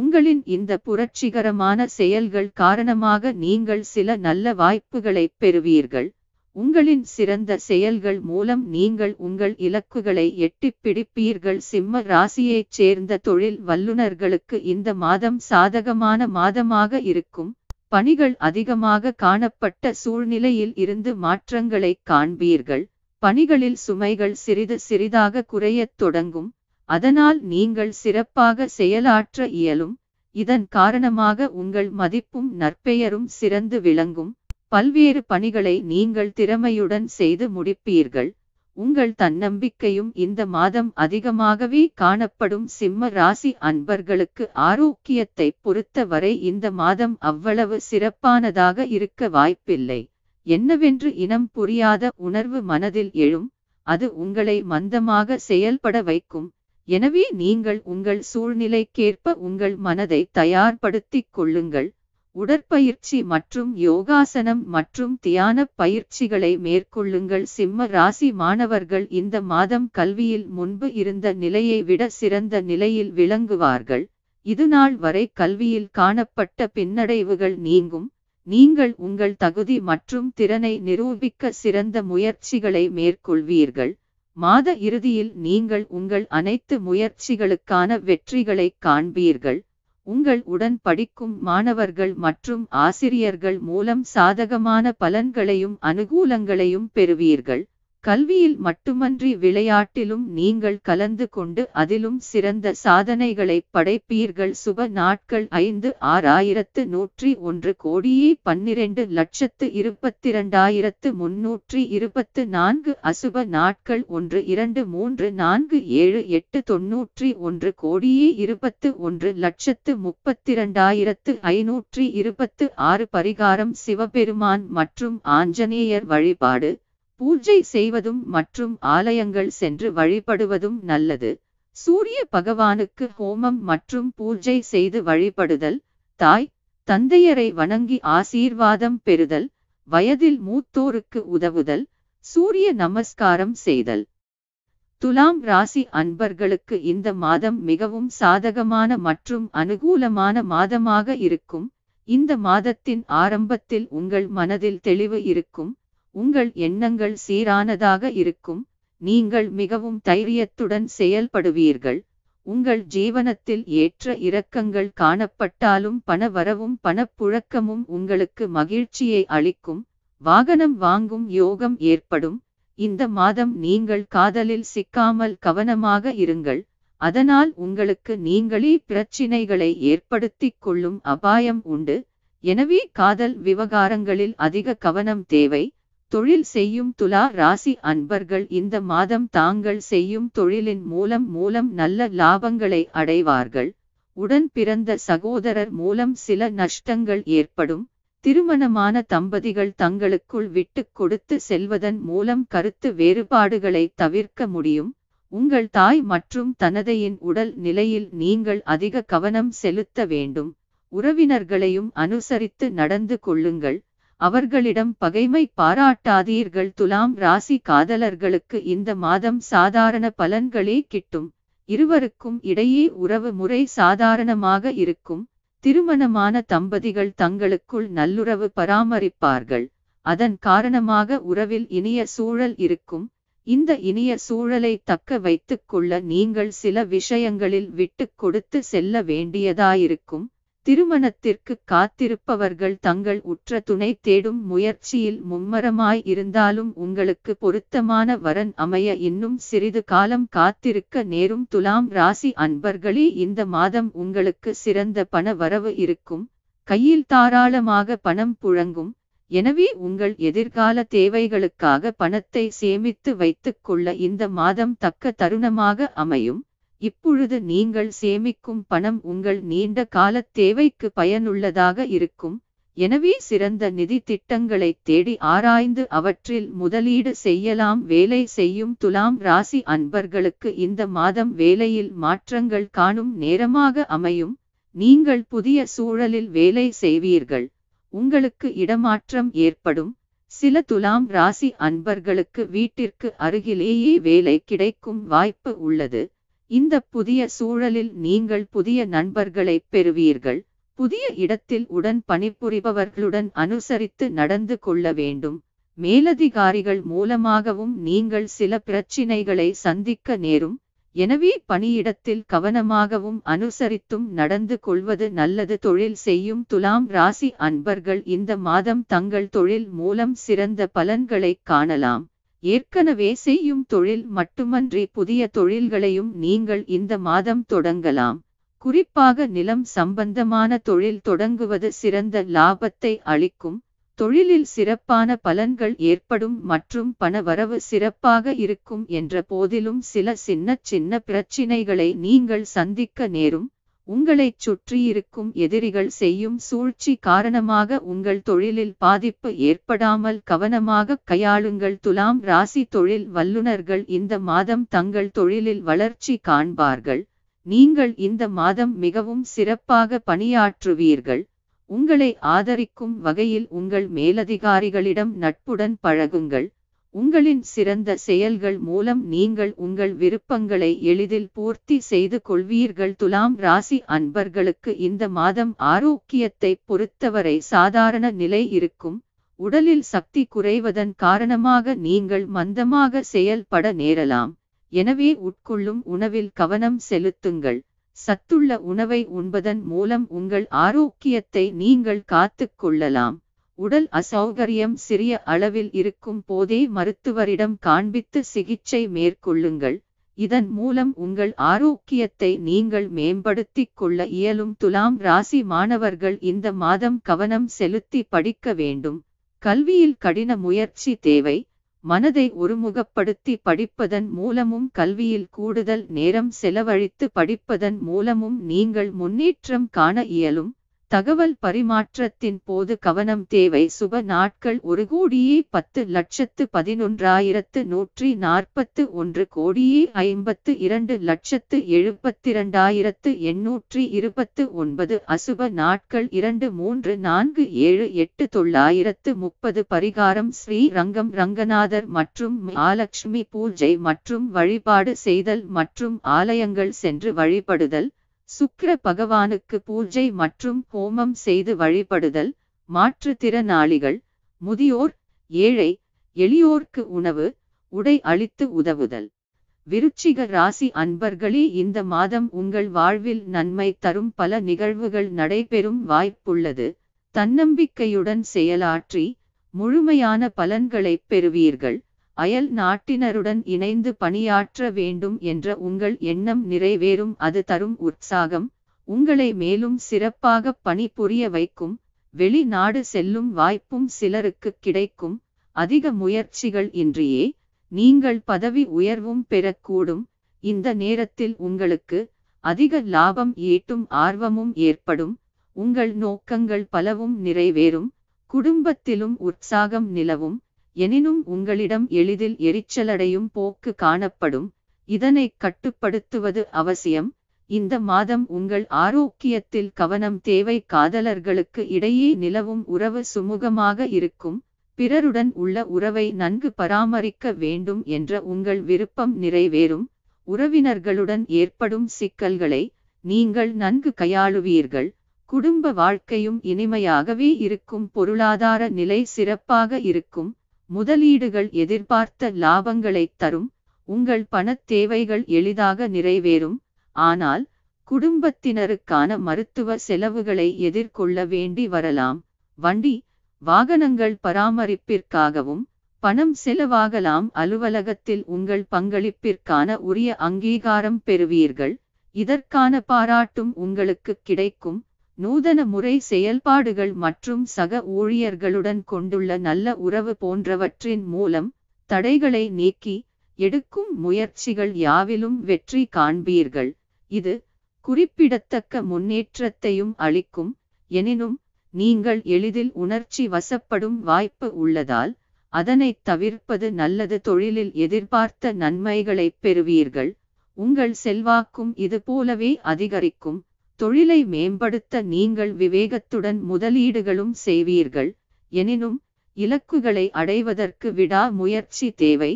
உங்களின் இந்த புரட்சிகரமான செயல்கள் காரணமாக நீங்கள் சில நல்ல வாய்ப்புகளை பெறுவீர்கள் உங்களின் சிறந்த செயல்கள் மூலம் நீங்கள் உங்கள் இலக்குகளை எட்டி பிடிப்பீர்கள் சிம்ம ராசியைச் சேர்ந்த தொழில் வல்லுநர்களுக்கு இந்த மாதம் சாதகமான மாதமாக இருக்கும் பணிகள் அதிகமாக காணப்பட்ட சூழ்நிலையில் இருந்து மாற்றங்களை காண்பீர்கள் பணிகளில் சுமைகள் சிறிது சிறிதாக குறையத் தொடங்கும் அதனால் நீங்கள் சிறப்பாக செயலாற்ற இயலும் இதன் காரணமாக உங்கள் மதிப்பும் நற்பெயரும் சிறந்து விளங்கும் பல்வேறு பணிகளை நீங்கள் திறமையுடன் செய்து முடிப்பீர்கள் உங்கள் தன்னம்பிக்கையும் இந்த மாதம் அதிகமாகவே காணப்படும் சிம்ம ராசி அன்பர்களுக்கு ஆரோக்கியத்தை பொறுத்தவரை இந்த மாதம் அவ்வளவு சிறப்பானதாக இருக்க வாய்ப்பில்லை என்னவென்று இனம் புரியாத உணர்வு மனதில் எழும் அது உங்களை மந்தமாக செயல்பட வைக்கும் எனவே நீங்கள் உங்கள் சூழ்நிலைக்கேற்ப உங்கள் மனதை தயார்படுத்திக் கொள்ளுங்கள் உடற்பயிற்சி மற்றும் யோகாசனம் மற்றும் தியான பயிற்சிகளை மேற்கொள்ளுங்கள் சிம்ம ராசி மாணவர்கள் இந்த மாதம் கல்வியில் முன்பு இருந்த நிலையை விட சிறந்த நிலையில் விளங்குவார்கள் இதுநாள் வரை கல்வியில் காணப்பட்ட பின்னடைவுகள் நீங்கும் நீங்கள் உங்கள் தகுதி மற்றும் திறனை நிரூபிக்க சிறந்த முயற்சிகளை மேற்கொள்வீர்கள் மாத இறுதியில் நீங்கள் உங்கள் அனைத்து முயற்சிகளுக்கான வெற்றிகளை காண்பீர்கள் உங்கள் உடன் படிக்கும் மாணவர்கள் மற்றும் ஆசிரியர்கள் மூலம் சாதகமான பலன்களையும் அனுகூலங்களையும் பெறுவீர்கள் கல்வியில் மட்டுமன்றி விளையாட்டிலும் நீங்கள் கலந்து கொண்டு அதிலும் சிறந்த சாதனைகளை படைப்பீர்கள் சுப நாட்கள் ஐந்து ஆறாயிரத்து நூற்றி ஒன்று கோடியே பன்னிரண்டு லட்சத்து இருபத்திரண்டாயிரத்து முன்னூற்றி இருபத்து நான்கு அசுப நாட்கள் ஒன்று இரண்டு மூன்று நான்கு ஏழு எட்டு தொன்னூற்றி ஒன்று கோடியே இருபத்து ஒன்று லட்சத்து முப்பத்திரண்டாயிரத்து ஐநூற்றி இருபத்து ஆறு பரிகாரம் சிவபெருமான் மற்றும் ஆஞ்சநேயர் வழிபாடு பூஜை செய்வதும் மற்றும் ஆலயங்கள் சென்று வழிபடுவதும் நல்லது சூரிய பகவானுக்கு ஹோமம் மற்றும் பூஜை செய்து வழிபடுதல் தாய் தந்தையரை வணங்கி ஆசீர்வாதம் பெறுதல் வயதில் மூத்தோருக்கு உதவுதல் சூரிய நமஸ்காரம் செய்தல் துலாம் ராசி அன்பர்களுக்கு இந்த மாதம் மிகவும் சாதகமான மற்றும் அனுகூலமான மாதமாக இருக்கும் இந்த மாதத்தின் ஆரம்பத்தில் உங்கள் மனதில் தெளிவு இருக்கும் உங்கள் எண்ணங்கள் சீரானதாக இருக்கும் நீங்கள் மிகவும் தைரியத்துடன் செயல்படுவீர்கள் உங்கள் ஜீவனத்தில் ஏற்ற இரக்கங்கள் காணப்பட்டாலும் பண வரவும் பணப்புழக்கமும் உங்களுக்கு மகிழ்ச்சியை அளிக்கும் வாகனம் வாங்கும் யோகம் ஏற்படும் இந்த மாதம் நீங்கள் காதலில் சிக்காமல் கவனமாக இருங்கள் அதனால் உங்களுக்கு நீங்களே பிரச்சினைகளை ஏற்படுத்திக் கொள்ளும் அபாயம் உண்டு எனவே காதல் விவகாரங்களில் அதிக கவனம் தேவை தொழில் செய்யும் துலா ராசி அன்பர்கள் இந்த மாதம் தாங்கள் செய்யும் தொழிலின் மூலம் மூலம் நல்ல லாபங்களை அடைவார்கள் உடன் பிறந்த சகோதரர் மூலம் சில நஷ்டங்கள் ஏற்படும் திருமணமான தம்பதிகள் தங்களுக்குள் விட்டு கொடுத்து செல்வதன் மூலம் கருத்து வேறுபாடுகளை தவிர்க்க முடியும் உங்கள் தாய் மற்றும் தனதையின் உடல் நிலையில் நீங்கள் அதிக கவனம் செலுத்த வேண்டும் உறவினர்களையும் அனுசரித்து நடந்து கொள்ளுங்கள் அவர்களிடம் பகைமை பாராட்டாதீர்கள் துலாம் ராசி காதலர்களுக்கு இந்த மாதம் சாதாரண பலன்களே கிட்டும் இருவருக்கும் இடையே உறவு முறை சாதாரணமாக இருக்கும் திருமணமான தம்பதிகள் தங்களுக்குள் நல்லுறவு பராமரிப்பார்கள் அதன் காரணமாக உறவில் இனிய சூழல் இருக்கும் இந்த இனிய சூழலை தக்க வைத்துக்கொள்ள நீங்கள் சில விஷயங்களில் விட்டு கொடுத்து செல்ல வேண்டியதாயிருக்கும் திருமணத்திற்கு காத்திருப்பவர்கள் தங்கள் உற்ற துணை தேடும் முயற்சியில் மும்மரமாய் இருந்தாலும் உங்களுக்கு பொருத்தமான வரன் அமைய இன்னும் சிறிது காலம் காத்திருக்க நேரும் துலாம் ராசி அன்பர்களே இந்த மாதம் உங்களுக்கு சிறந்த பண வரவு இருக்கும் கையில் தாராளமாக பணம் புழங்கும் எனவே உங்கள் எதிர்கால தேவைகளுக்காக பணத்தை சேமித்து வைத்துக்கொள்ள இந்த மாதம் தக்க தருணமாக அமையும் இப்பொழுது நீங்கள் சேமிக்கும் பணம் உங்கள் நீண்ட கால தேவைக்கு பயனுள்ளதாக இருக்கும் எனவே சிறந்த நிதி திட்டங்களை தேடி ஆராய்ந்து அவற்றில் முதலீடு செய்யலாம் வேலை செய்யும் துலாம் ராசி அன்பர்களுக்கு இந்த மாதம் வேலையில் மாற்றங்கள் காணும் நேரமாக அமையும் நீங்கள் புதிய சூழலில் வேலை செய்வீர்கள் உங்களுக்கு இடமாற்றம் ஏற்படும் சில துலாம் ராசி அன்பர்களுக்கு வீட்டிற்கு அருகிலேயே வேலை கிடைக்கும் வாய்ப்பு உள்ளது இந்த புதிய சூழலில் நீங்கள் புதிய நண்பர்களை பெறுவீர்கள் புதிய இடத்தில் உடன் பணிபுரிபவர்களுடன் அனுசரித்து நடந்து கொள்ள வேண்டும் மேலதிகாரிகள் மூலமாகவும் நீங்கள் சில பிரச்சினைகளை சந்திக்க நேரும் எனவே பணியிடத்தில் கவனமாகவும் அனுசரித்தும் நடந்து கொள்வது நல்லது தொழில் செய்யும் துலாம் ராசி அன்பர்கள் இந்த மாதம் தங்கள் தொழில் மூலம் சிறந்த பலன்களை காணலாம் ஏற்கனவே செய்யும் தொழில் மட்டுமன்றி புதிய தொழில்களையும் நீங்கள் இந்த மாதம் தொடங்கலாம் குறிப்பாக நிலம் சம்பந்தமான தொழில் தொடங்குவது சிறந்த லாபத்தை அளிக்கும் தொழிலில் சிறப்பான பலன்கள் ஏற்படும் மற்றும் பணவரவு சிறப்பாக இருக்கும் என்ற போதிலும் சில சின்ன சின்ன பிரச்சினைகளை நீங்கள் சந்திக்க நேரும் உங்களைச் சுற்றியிருக்கும் எதிரிகள் செய்யும் சூழ்ச்சி காரணமாக உங்கள் தொழிலில் பாதிப்பு ஏற்படாமல் கவனமாக கையாளுங்கள் துலாம் ராசி தொழில் வல்லுநர்கள் இந்த மாதம் தங்கள் தொழிலில் வளர்ச்சி காண்பார்கள் நீங்கள் இந்த மாதம் மிகவும் சிறப்பாக பணியாற்றுவீர்கள் உங்களை ஆதரிக்கும் வகையில் உங்கள் மேலதிகாரிகளிடம் நட்புடன் பழகுங்கள் உங்களின் சிறந்த செயல்கள் மூலம் நீங்கள் உங்கள் விருப்பங்களை எளிதில் பூர்த்தி செய்து கொள்வீர்கள் துலாம் ராசி அன்பர்களுக்கு இந்த மாதம் ஆரோக்கியத்தை பொறுத்தவரை சாதாரண நிலை இருக்கும் உடலில் சக்தி குறைவதன் காரணமாக நீங்கள் மந்தமாக செயல்பட நேரலாம் எனவே உட்கொள்ளும் உணவில் கவனம் செலுத்துங்கள் சத்துள்ள உணவை உண்பதன் மூலம் உங்கள் ஆரோக்கியத்தை நீங்கள் காத்துக் கொள்ளலாம் உடல் அசௌகரியம் சிறிய அளவில் இருக்கும் போதே மருத்துவரிடம் காண்பித்து சிகிச்சை மேற்கொள்ளுங்கள் இதன் மூலம் உங்கள் ஆரோக்கியத்தை நீங்கள் மேம்படுத்திக் கொள்ள இயலும் துலாம் ராசி மாணவர்கள் இந்த மாதம் கவனம் செலுத்தி படிக்க வேண்டும் கல்வியில் கடின முயற்சி தேவை மனதை ஒருமுகப்படுத்தி படிப்பதன் மூலமும் கல்வியில் கூடுதல் நேரம் செலவழித்து படிப்பதன் மூலமும் நீங்கள் முன்னேற்றம் காண இயலும் தகவல் பரிமாற்றத்தின் போது கவனம் தேவை சுப நாட்கள் ஒரு கோடியே பத்து லட்சத்து பதினொன்றாயிரத்து நூற்றி நாற்பத்து ஒன்று கோடியே ஐம்பத்து இரண்டு லட்சத்து எழுபத்திரண்டாயிரத்து எண்ணூற்றி இருபத்து ஒன்பது அசுப நாட்கள் இரண்டு மூன்று நான்கு ஏழு எட்டு தொள்ளாயிரத்து முப்பது பரிகாரம் ஸ்ரீ ரங்கம் ரங்கநாதர் மற்றும் மகாலட்சுமி பூஜை மற்றும் வழிபாடு செய்தல் மற்றும் ஆலயங்கள் சென்று வழிபடுதல் சுக்கிர பகவானுக்கு பூஜை மற்றும் ஹோமம் செய்து வழிபடுதல் மாற்றுத்திறனாளிகள் முதியோர் ஏழை எளியோர்க்கு உணவு உடை அளித்து உதவுதல் விருச்சிக ராசி அன்பர்களே இந்த மாதம் உங்கள் வாழ்வில் நன்மை தரும் பல நிகழ்வுகள் நடைபெறும் வாய்ப்புள்ளது தன்னம்பிக்கையுடன் செயலாற்றி முழுமையான பலன்களை பெறுவீர்கள் அயல் நாட்டினருடன் இணைந்து பணியாற்ற வேண்டும் என்ற உங்கள் எண்ணம் நிறைவேறும் அது தரும் உற்சாகம் உங்களை மேலும் சிறப்பாக பணிபுரிய வைக்கும் வெளிநாடு செல்லும் வாய்ப்பும் சிலருக்கு கிடைக்கும் அதிக முயற்சிகள் இன்றியே நீங்கள் பதவி உயர்வும் பெறக்கூடும் இந்த நேரத்தில் உங்களுக்கு அதிக லாபம் ஈட்டும் ஆர்வமும் ஏற்படும் உங்கள் நோக்கங்கள் பலவும் நிறைவேறும் குடும்பத்திலும் உற்சாகம் நிலவும் எனினும் உங்களிடம் எளிதில் எரிச்சலடையும் போக்கு காணப்படும் இதனை கட்டுப்படுத்துவது அவசியம் இந்த மாதம் உங்கள் ஆரோக்கியத்தில் கவனம் தேவை காதலர்களுக்கு இடையே நிலவும் உறவு சுமூகமாக இருக்கும் பிறருடன் உள்ள உறவை நன்கு பராமரிக்க வேண்டும் என்ற உங்கள் விருப்பம் நிறைவேறும் உறவினர்களுடன் ஏற்படும் சிக்கல்களை நீங்கள் நன்கு கையாளுவீர்கள் குடும்ப வாழ்க்கையும் இனிமையாகவே இருக்கும் பொருளாதார நிலை சிறப்பாக இருக்கும் முதலீடுகள் எதிர்பார்த்த லாபங்களை தரும் உங்கள் பணத் தேவைகள் எளிதாக நிறைவேறும் ஆனால் குடும்பத்தினருக்கான மருத்துவ செலவுகளை எதிர்கொள்ள வேண்டி வரலாம் வண்டி வாகனங்கள் பராமரிப்பிற்காகவும் பணம் செலவாகலாம் அலுவலகத்தில் உங்கள் பங்களிப்பிற்கான உரிய அங்கீகாரம் பெறுவீர்கள் இதற்கான பாராட்டும் உங்களுக்கு கிடைக்கும் நூதன முறை செயல்பாடுகள் மற்றும் சக ஊழியர்களுடன் கொண்டுள்ள நல்ல உறவு போன்றவற்றின் மூலம் தடைகளை நீக்கி எடுக்கும் முயற்சிகள் யாவிலும் வெற்றி காண்பீர்கள் இது குறிப்பிடத்தக்க முன்னேற்றத்தையும் அளிக்கும் எனினும் நீங்கள் எளிதில் உணர்ச்சி வசப்படும் வாய்ப்பு உள்ளதால் அதனை தவிர்ப்பது நல்லது தொழிலில் எதிர்பார்த்த நன்மைகளை பெறுவீர்கள் உங்கள் செல்வாக்கும் இது போலவே அதிகரிக்கும் தொழிலை மேம்படுத்த நீங்கள் விவேகத்துடன் முதலீடுகளும் செய்வீர்கள் எனினும் இலக்குகளை அடைவதற்கு விடா முயற்சி தேவை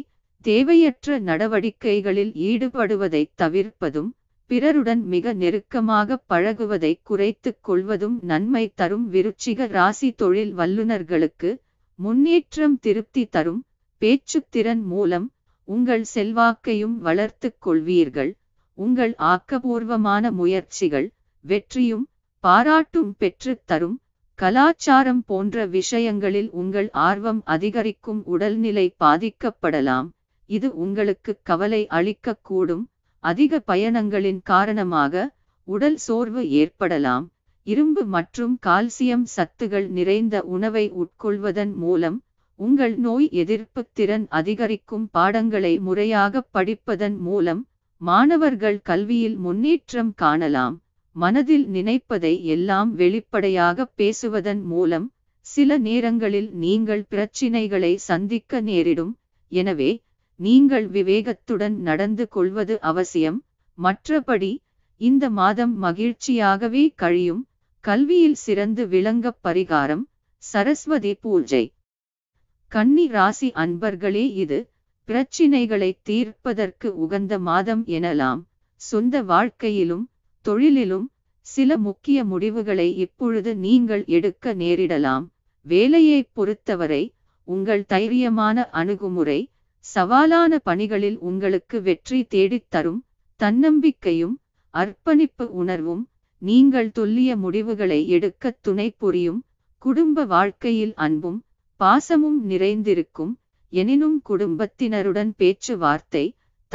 தேவையற்ற நடவடிக்கைகளில் ஈடுபடுவதை தவிர்ப்பதும் பிறருடன் மிக நெருக்கமாக பழகுவதை குறைத்து கொள்வதும் நன்மை தரும் விருச்சிக ராசி தொழில் வல்லுநர்களுக்கு முன்னேற்றம் திருப்தி தரும் பேச்சுத்திறன் மூலம் உங்கள் செல்வாக்கையும் வளர்த்துக் கொள்வீர்கள் உங்கள் ஆக்கபூர்வமான முயற்சிகள் வெற்றியும் பாராட்டும் பெற்று தரும் கலாச்சாரம் போன்ற விஷயங்களில் உங்கள் ஆர்வம் அதிகரிக்கும் உடல்நிலை பாதிக்கப்படலாம் இது உங்களுக்கு கவலை அளிக்கக்கூடும் அதிக பயணங்களின் காரணமாக உடல் சோர்வு ஏற்படலாம் இரும்பு மற்றும் கால்சியம் சத்துகள் நிறைந்த உணவை உட்கொள்வதன் மூலம் உங்கள் நோய் எதிர்ப்பு திறன் அதிகரிக்கும் பாடங்களை முறையாக படிப்பதன் மூலம் மாணவர்கள் கல்வியில் முன்னேற்றம் காணலாம் மனதில் நினைப்பதை எல்லாம் வெளிப்படையாக பேசுவதன் மூலம் சில நேரங்களில் நீங்கள் பிரச்சினைகளை சந்திக்க நேரிடும் எனவே நீங்கள் விவேகத்துடன் நடந்து கொள்வது அவசியம் மற்றபடி இந்த மாதம் மகிழ்ச்சியாகவே கழியும் கல்வியில் சிறந்து விளங்க பரிகாரம் சரஸ்வதி பூஜை கன்னி ராசி அன்பர்களே இது பிரச்சினைகளை தீர்ப்பதற்கு உகந்த மாதம் எனலாம் சொந்த வாழ்க்கையிலும் தொழிலிலும் சில முக்கிய முடிவுகளை இப்பொழுது நீங்கள் எடுக்க நேரிடலாம் வேலையை பொறுத்தவரை உங்கள் தைரியமான அணுகுமுறை சவாலான பணிகளில் உங்களுக்கு வெற்றி தேடித் தரும் தன்னம்பிக்கையும் அர்ப்பணிப்பு உணர்வும் நீங்கள் துல்லிய முடிவுகளை எடுக்க துணை புரியும் குடும்ப வாழ்க்கையில் அன்பும் பாசமும் நிறைந்திருக்கும் எனினும் குடும்பத்தினருடன் பேச்சுவார்த்தை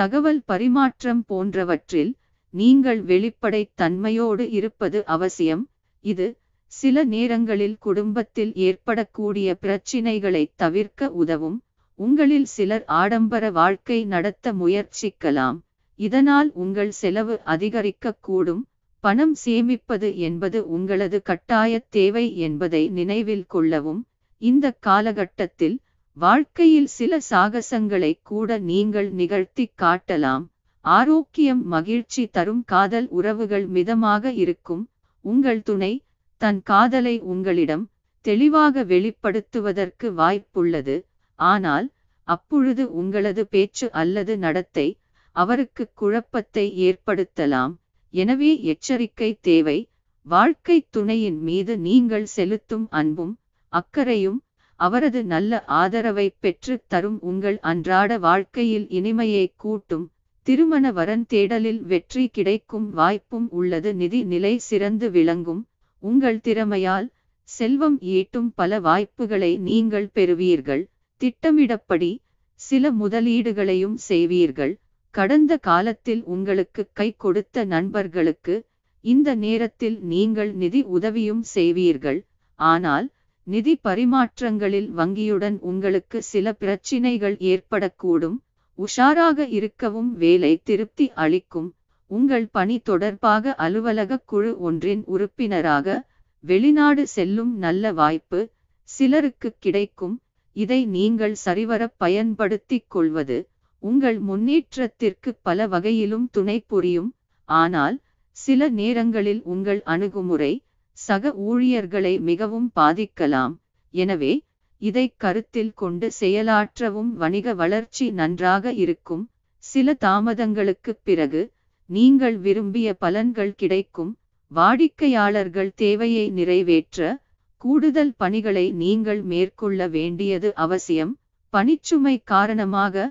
தகவல் பரிமாற்றம் போன்றவற்றில் நீங்கள் வெளிப்படைத் தன்மையோடு இருப்பது அவசியம் இது சில நேரங்களில் குடும்பத்தில் ஏற்படக்கூடிய பிரச்சினைகளை தவிர்க்க உதவும் உங்களில் சிலர் ஆடம்பர வாழ்க்கை நடத்த முயற்சிக்கலாம் இதனால் உங்கள் செலவு அதிகரிக்கக்கூடும் பணம் சேமிப்பது என்பது உங்களது கட்டாய தேவை என்பதை நினைவில் கொள்ளவும் இந்த காலகட்டத்தில் வாழ்க்கையில் சில சாகசங்களை கூட நீங்கள் நிகழ்த்தி காட்டலாம் ஆரோக்கியம் மகிழ்ச்சி தரும் காதல் உறவுகள் மிதமாக இருக்கும் உங்கள் துணை தன் காதலை உங்களிடம் தெளிவாக வெளிப்படுத்துவதற்கு வாய்ப்புள்ளது ஆனால் அப்பொழுது உங்களது பேச்சு அல்லது நடத்தை அவருக்கு குழப்பத்தை ஏற்படுத்தலாம் எனவே எச்சரிக்கை தேவை வாழ்க்கை துணையின் மீது நீங்கள் செலுத்தும் அன்பும் அக்கறையும் அவரது நல்ல ஆதரவை பெற்று தரும் உங்கள் அன்றாட வாழ்க்கையில் இனிமையை கூட்டும் திருமண வரன் தேடலில் வெற்றி கிடைக்கும் வாய்ப்பும் உள்ளது நிதி நிலை சிறந்து விளங்கும் உங்கள் திறமையால் செல்வம் ஈட்டும் பல வாய்ப்புகளை நீங்கள் பெறுவீர்கள் திட்டமிடப்படி சில முதலீடுகளையும் செய்வீர்கள் கடந்த காலத்தில் உங்களுக்கு கை கொடுத்த நண்பர்களுக்கு இந்த நேரத்தில் நீங்கள் நிதி உதவியும் செய்வீர்கள் ஆனால் நிதி பரிமாற்றங்களில் வங்கியுடன் உங்களுக்கு சில பிரச்சினைகள் ஏற்படக்கூடும் உஷாராக இருக்கவும் வேலை திருப்தி அளிக்கும் உங்கள் பணி தொடர்பாக அலுவலக குழு ஒன்றின் உறுப்பினராக வெளிநாடு செல்லும் நல்ல வாய்ப்பு சிலருக்கு கிடைக்கும் இதை நீங்கள் சரிவர பயன்படுத்திக் கொள்வது உங்கள் முன்னேற்றத்திற்கு பல வகையிலும் துணை புரியும் ஆனால் சில நேரங்களில் உங்கள் அணுகுமுறை சக ஊழியர்களை மிகவும் பாதிக்கலாம் எனவே இதை கருத்தில் கொண்டு செயலாற்றவும் வணிக வளர்ச்சி நன்றாக இருக்கும் சில தாமதங்களுக்கு பிறகு நீங்கள் விரும்பிய பலன்கள் கிடைக்கும் வாடிக்கையாளர்கள் தேவையை நிறைவேற்ற கூடுதல் பணிகளை நீங்கள் மேற்கொள்ள வேண்டியது அவசியம் பணிச்சுமை காரணமாக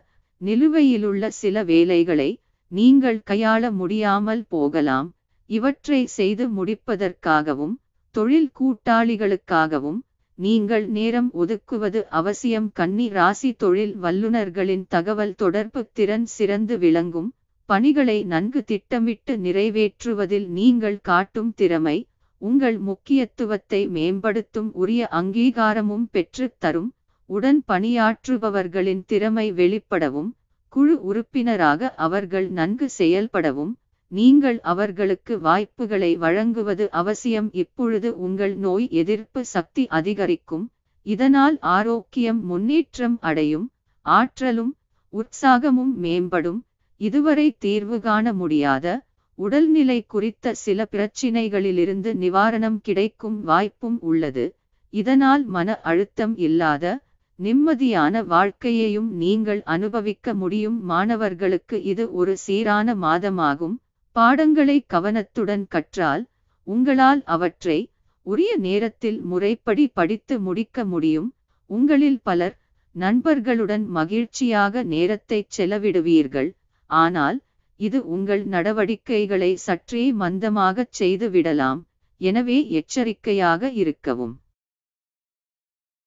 நிலுவையிலுள்ள சில வேலைகளை நீங்கள் கையாள முடியாமல் போகலாம் இவற்றை செய்து முடிப்பதற்காகவும் தொழில் கூட்டாளிகளுக்காகவும் நீங்கள் நேரம் ஒதுக்குவது அவசியம் கன்னி ராசி தொழில் வல்லுநர்களின் தகவல் தொடர்பு திறன் சிறந்து விளங்கும் பணிகளை நன்கு திட்டமிட்டு நிறைவேற்றுவதில் நீங்கள் காட்டும் திறமை உங்கள் முக்கியத்துவத்தை மேம்படுத்தும் உரிய அங்கீகாரமும் பெற்று தரும் உடன் பணியாற்றுபவர்களின் திறமை வெளிப்படவும் குழு உறுப்பினராக அவர்கள் நன்கு செயல்படவும் நீங்கள் அவர்களுக்கு வாய்ப்புகளை வழங்குவது அவசியம் இப்பொழுது உங்கள் நோய் எதிர்ப்பு சக்தி அதிகரிக்கும் இதனால் ஆரோக்கியம் முன்னேற்றம் அடையும் ஆற்றலும் உற்சாகமும் மேம்படும் இதுவரை தீர்வு காண முடியாத உடல்நிலை குறித்த சில பிரச்சினைகளிலிருந்து நிவாரணம் கிடைக்கும் வாய்ப்பும் உள்ளது இதனால் மன அழுத்தம் இல்லாத நிம்மதியான வாழ்க்கையையும் நீங்கள் அனுபவிக்க முடியும் மாணவர்களுக்கு இது ஒரு சீரான மாதமாகும் பாடங்களை கவனத்துடன் கற்றால் உங்களால் அவற்றை உரிய நேரத்தில் முறைப்படி படித்து முடிக்க முடியும் உங்களில் பலர் நண்பர்களுடன் மகிழ்ச்சியாக நேரத்தை செலவிடுவீர்கள் ஆனால் இது உங்கள் நடவடிக்கைகளை சற்றே மந்தமாகச் செய்துவிடலாம் எனவே எச்சரிக்கையாக இருக்கவும்